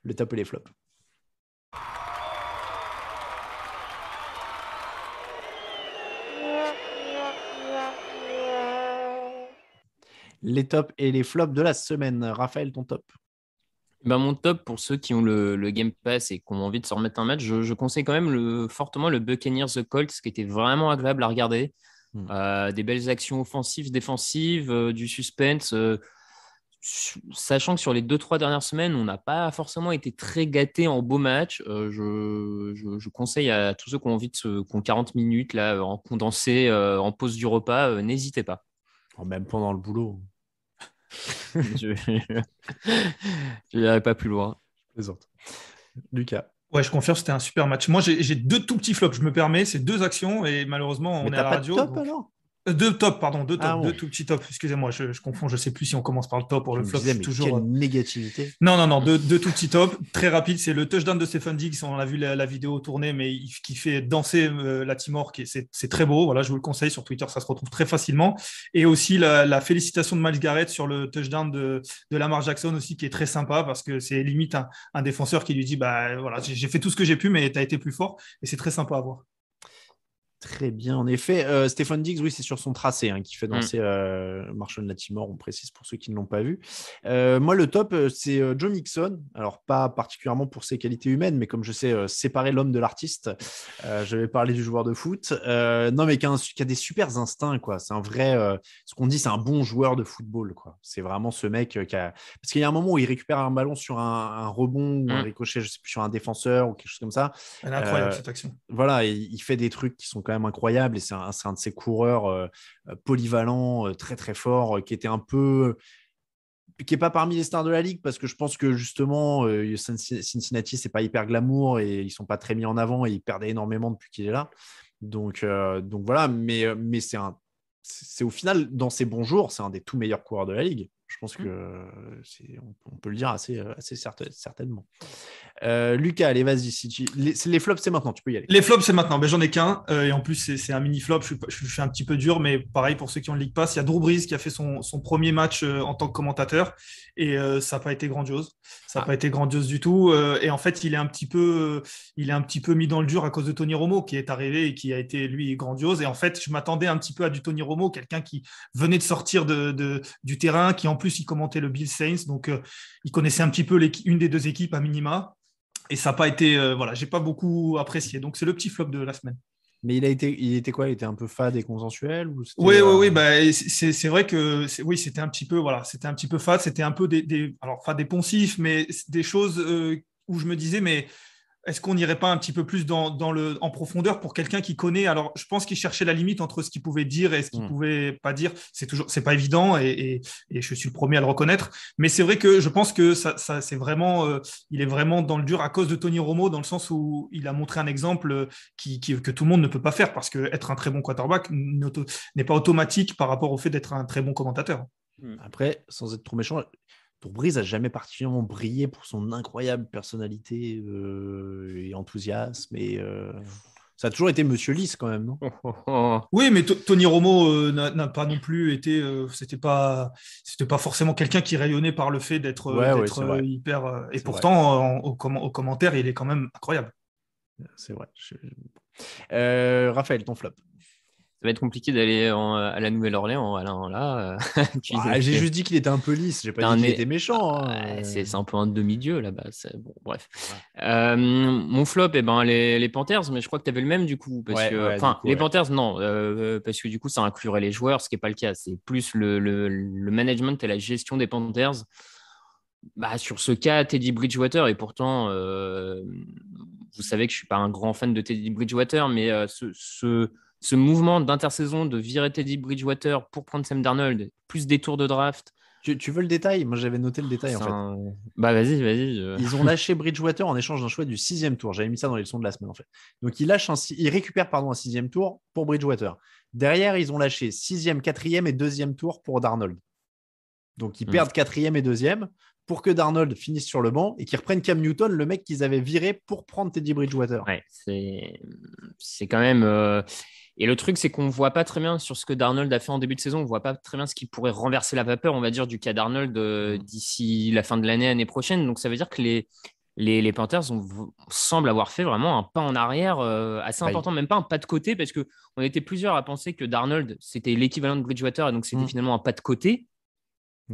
Le top et les flops. Les tops et les flops de la semaine. Raphaël, ton top bah, mon top pour ceux qui ont le, Game Pass et qui ont envie de se remettre un match, je, conseille quand même fortement le Buccaneers The Colts qui était vraiment agréable à regarder. Hmm. Euh, des belles actions offensives, défensives, euh, du suspense. Euh, sachant que sur les deux, trois dernières semaines, on n'a pas forcément été très gâté en beau match. Je, conseille à tous ceux qui ont envie de se, qui 40 minutes là, en condensé, en pause du repas, n'hésitez pas. Oh, même pendant le boulot. je n'irai pas plus loin. Je plaisante. Lucas. Ouais, je confirme, c'était un super match. Moi, j'ai deux tout petits flops, je me permets. C'est deux actions et malheureusement, on est à la radio. alors euh, deux top, pardon, deux ah, deux tout petits tops. Excusez-moi, je, confonds, je sais plus si on commence par le top ou le flop. toujours quelle euh, négativité. Non, non, non, deux, tout petits tops. Très rapide, c'est le touchdown de Stephen Diggs. On a vu la, vidéo tournée, mais qui fait danser euh, la Timor, qui c'est très beau. Voilà, je vous le conseille sur Twitter, ça se retrouve très facilement. Et aussi la, félicitation de Miles Garrett sur le touchdown de, Lamar Jackson aussi, qui est très sympa parce que c'est limite un, un, défenseur qui lui dit, bah voilà, j'ai fait tout ce que j'ai pu, mais tu as été plus fort, et c'est très sympa à voir. Très bien, en effet. Euh, Stéphane Diggs, oui, c'est sur son tracé hein, qui fait mm. danser Marchand euh, Marshall Latimore, on précise pour ceux qui ne l'ont pas vu. Euh, moi, le top, euh, c'est Joe Mixon. Alors, pas particulièrement pour ses qualités humaines, mais comme je sais séparer l'homme de l'artiste, Je vais parler du joueur de foot. non, mais qui a, qui a, des super instincts, quoi. C'est un vrai, ce qu'on dit, c'est un bon joueur de football, quoi. C'est vraiment ce mec qui a. Parce qu'il y a un moment où il récupère un ballon sur un, rebond ou un mm. ricochet, je sais plus, sur un défenseur ou quelque chose comme ça. Elle est incroyable cette action. Voilà, il, fait des trucs qui sont incroyable et c'est un, de ces coureurs euh, euh, polyvalents, euh, très très fort, qui était un peu qui est pas parmi les stars de la ligue parce que je pense que justement Cincinnati c'est pas hyper glamour et ils sont pas très mis en avant et ils perdaient énormément depuis qu'il est là donc, donc voilà mais, mais c'est un c'est au final dans ses bons jours c'est un des tout meilleurs coureurs de la ligue je pense mmh. que c'est, on, peut le dire assez, euh, assez certain, certainement. Euh, Lucas, allez, vas-y. les, flops, c'est maintenant. Tu peux y aller. Les flops, c'est maintenant. Mais j'en ai qu'un. Euh, et en plus, c'est, un mini flop. Je, suis un petit peu dur, mais pareil pour ceux qui ont le Ligue Pass. Il y a Drew Brees qui a fait son, premier match en tant que commentateur. Et ça n'a pas été grandiose. Ça n'a ah. pas été grandiose du tout. et en fait, il est, un petit peu, il est un petit peu mis dans le dur à cause de Tony Romo qui est arrivé et qui a été, lui, grandiose. Et en fait, je m'attendais un petit peu à du Tony Romo, quelqu'un qui venait de sortir du terrain, qui en plus, il commentait le Bill Saints, donc euh, il connaissait un petit peu une des deux équipes à minima. Et ça n'a pas été, euh, voilà, j'ai pas beaucoup apprécié. Donc c'est le petit flop de la semaine. Mais il a été, il était quoi Il était un peu fade et consensuel Oui, oui, oui. Bah, c'est vrai que oui, c'était un petit peu, voilà, c'était un petit peu fade. C'était un peu des, alors fade des poncifs, mais des choses euh, où je me disais, mais est-ce qu'on n'irait pas un petit peu plus dans, le, en profondeur pour quelqu'un qui connaît Alors, je pense qu'il cherchait la limite entre ce qu'il pouvait dire et ce qu'il ne mm. pouvait pas dire. C'est toujours, c'est pas évident et, je suis le premier à le reconnaître. Mais c'est vrai que je pense que ça, c'est vraiment, euh, il est vraiment dans le dur à cause de Tony Romo, dans le sens où il a montré un exemple euh, qui, que tout le monde ne peut pas faire parce que être un très bon quarterback n'est pas automatique par rapport au fait d'être un très bon commentateur. Après, sans être trop méchant, pour Brise a jamais particulièrement brillé pour son incroyable personnalité euh, et enthousiasme. Et, euh, ça a toujours été Monsieur Lys quand même, non Oui, mais Tony Romo euh, n'a pas non plus été. c'était pas, c'était pas forcément quelqu'un qui rayonnait par le fait d'être hyper. et pourtant, au, au, commentaire, il est quand même incroyable. C'est vrai. Raphaël, ton flop ça va être compliqué d'aller à la Nouvelle-Orléans, Alain, là. Euh, bah, j'ai juste dit qu'il était un peu lisse, j'ai pas dit qu'il était méchant. Ah, hein, euh. C'est un peu un demi-dieu là-bas. bref. Euh, mon flop, eh ben, les, Panthers, mais je crois que tu avais le même du coup. Parce les Panthers, non, parce que du coup, ça inclurait les joueurs, ce qui n'est pas le cas. C'est plus le, management et la gestion des Panthers. Bah, sur ce cas, Teddy Bridgewater, et pourtant, vous savez que je ne suis pas un grand fan de Teddy Bridgewater, mais ce, ce mouvement d'intersaison de virer Teddy Bridgewater pour prendre Sam Darnold, plus des tours de draft. Tu, veux le détail Moi, j'avais noté le détail, en fait. Bah, vas-y, vas-y. Ils ont lâché Bridgewater en échange d'un choix du sixième tour. J'avais mis ça dans les leçons de la semaine, en fait. Donc, ils, lâchent un... ils récupèrent pardon, un sixième tour pour Bridgewater. Derrière, ils ont lâché sixième, quatrième et deuxième tour pour Darnold. Donc, ils hmm. perdent quatrième et deuxième pour que Darnold finisse sur le banc et qu'ils reprennent Cam Newton, le mec qu'ils avaient viré pour prendre Teddy Bridgewater. Ouais, c'est quand même. Euh, et le truc, c'est qu'on ne voit pas très bien sur ce que Darnold a fait en début de saison. On ne voit pas très bien ce qui pourrait renverser la vapeur, on va dire, du cas Darnold euh, mm. d'ici la fin de l'année, l'année prochaine. Donc ça veut dire que les, les, Panthers semblent avoir fait vraiment un pas en arrière euh, assez bah, important, même pas un pas de côté, parce qu'on était plusieurs à penser que Darnold, c'était l'équivalent de Bridgewater, et donc c'était mm. finalement un pas de côté.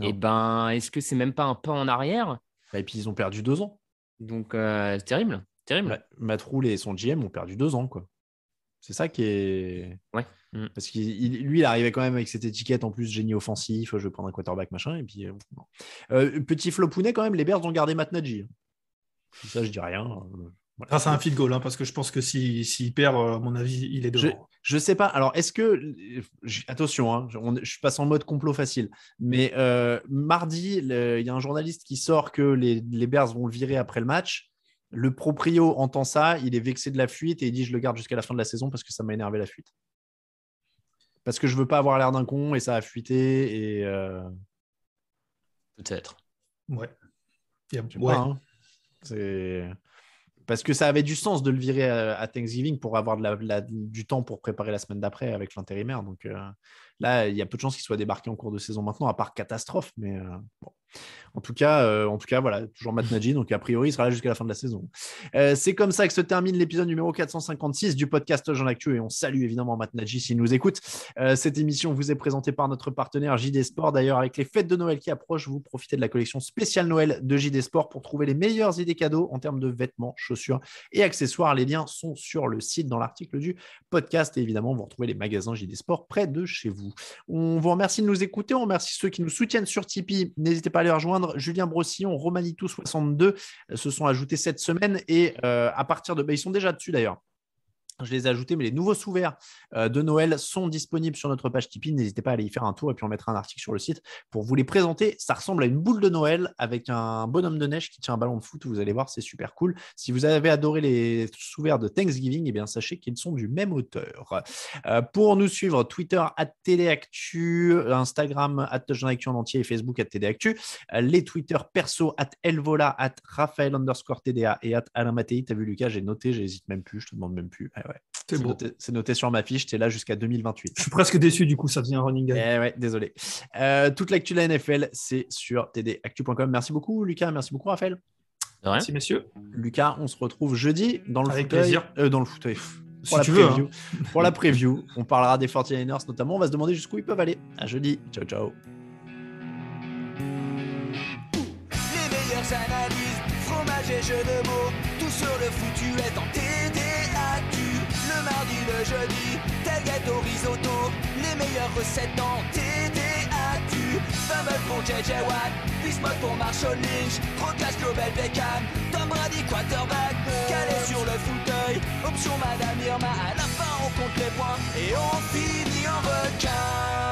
Et eh ben, est-ce que c'est même pas un pas en arrière bah, Et puis ils ont perdu deux ans. Donc euh, c'est terrible, terrible. Matt et son GM ont perdu deux ans, quoi. C'est ça qui est. Ouais. Mm. Parce que lui, il arrivait quand même avec cette étiquette en plus génie offensif, je vais prendre un quarterback, machin. Et puis, euh, euh, petit flopounet quand même, les Bears ont gardé Matt Nagy. Ça, je dis rien. Euh, C'est un feed goal, hein, parce que je pense que s'il si, perd, à mon avis, il est devant. Je sais pas. Alors, est-ce que. Attention, hein, je passe en mode complot facile. Mais mardi, il y a un journaliste qui sort que les, les Bears vont le virer après le match. Le proprio entend ça, il est vexé de la fuite et il dit je le garde jusqu'à la fin de la saison parce que ça m'a énervé la fuite. Parce que je veux pas avoir l'air d'un con et ça a fuité et euh, peut-être. Ouais. ouais. Hein. parce que ça avait du sens de le virer à, Thanksgiving pour avoir du temps pour préparer la semaine d'après avec l'intérimaire. Donc, euh, Là, il y a peu de chances qu'il soit débarqué en cours de saison maintenant, à part catastrophe. Mais euh, bon. en tout cas, euh, en tout cas, voilà, toujours Matt Nagy, donc a priori, il sera là jusqu'à la fin de la saison. Euh, c'est comme ça que se termine l'épisode numéro 456 du podcast Jean Actu et on salue évidemment Matt Nagy s'il nous écoute. cette émission vous est présentée par notre partenaire JD Sport. D'ailleurs, avec les fêtes de Noël qui approchent, vous profitez de la collection spéciale Noël de JD Sport pour trouver les meilleures idées cadeaux en termes de vêtements, chaussures et accessoires. Les liens sont sur le site dans l'article du podcast et évidemment, vous retrouvez les magasins JD Sport près de chez vous. On vous remercie de nous écouter. On remercie ceux qui nous soutiennent sur Tipeee. N'hésitez pas à les rejoindre. Julien Brossillon, Romanitou62 euh, se sont ajoutés cette semaine et euh, à partir de. Bah, ils sont déjà dessus d'ailleurs. Je les ai ajoutés, mais les nouveaux sous euh, de Noël sont disponibles sur notre page Tipeee. N'hésitez pas à aller y faire un tour et puis on mettra un article sur le site pour vous les présenter. Ça ressemble à une boule de Noël avec un bonhomme de neige qui tient un ballon de foot. Vous allez voir, c'est super cool. Si vous avez adoré les sous de Thanksgiving, eh bien, sachez qu'ils sont du même auteur. Euh, pour nous suivre, Twitter à Téléactu, Instagram à en entier et Facebook à Téléactu, euh, les Twitter perso à Elvola, à Raphaël underscore TDA et à Alain Mattei. T'as vu, Lucas, j'ai noté, j'hésite même plus, je te demande même plus. C'est noté, sur ma fiche, es là jusqu'à 2028. Je suis presque déçu du coup, ça devient un running game. Eh ouais, désolé. Euh, toute l'actu de la NFL, c'est sur tdactu.com. Merci beaucoup Lucas, merci beaucoup Raphaël. Merci messieurs. Lucas, on se retrouve jeudi dans le Avec Plaisir. Euh, dans le foot. Si pour, la hein. preview, veux, pour la preview, on parlera des 49ers notamment. On va se demander jusqu'où ils peuvent aller. À jeudi. Ciao, ciao. Les tout sur le en jeudi. Tel gâteau risotto, les meilleures recettes dans TDAQ. Fumble pour JJ Watt, Bismuth pour Marshall Lynch, Rocas Global Beckham, Tom Brady quarterback, calé sur le fauteuil, option Madame Irma. À la fin, on compte les points et on finit en requin.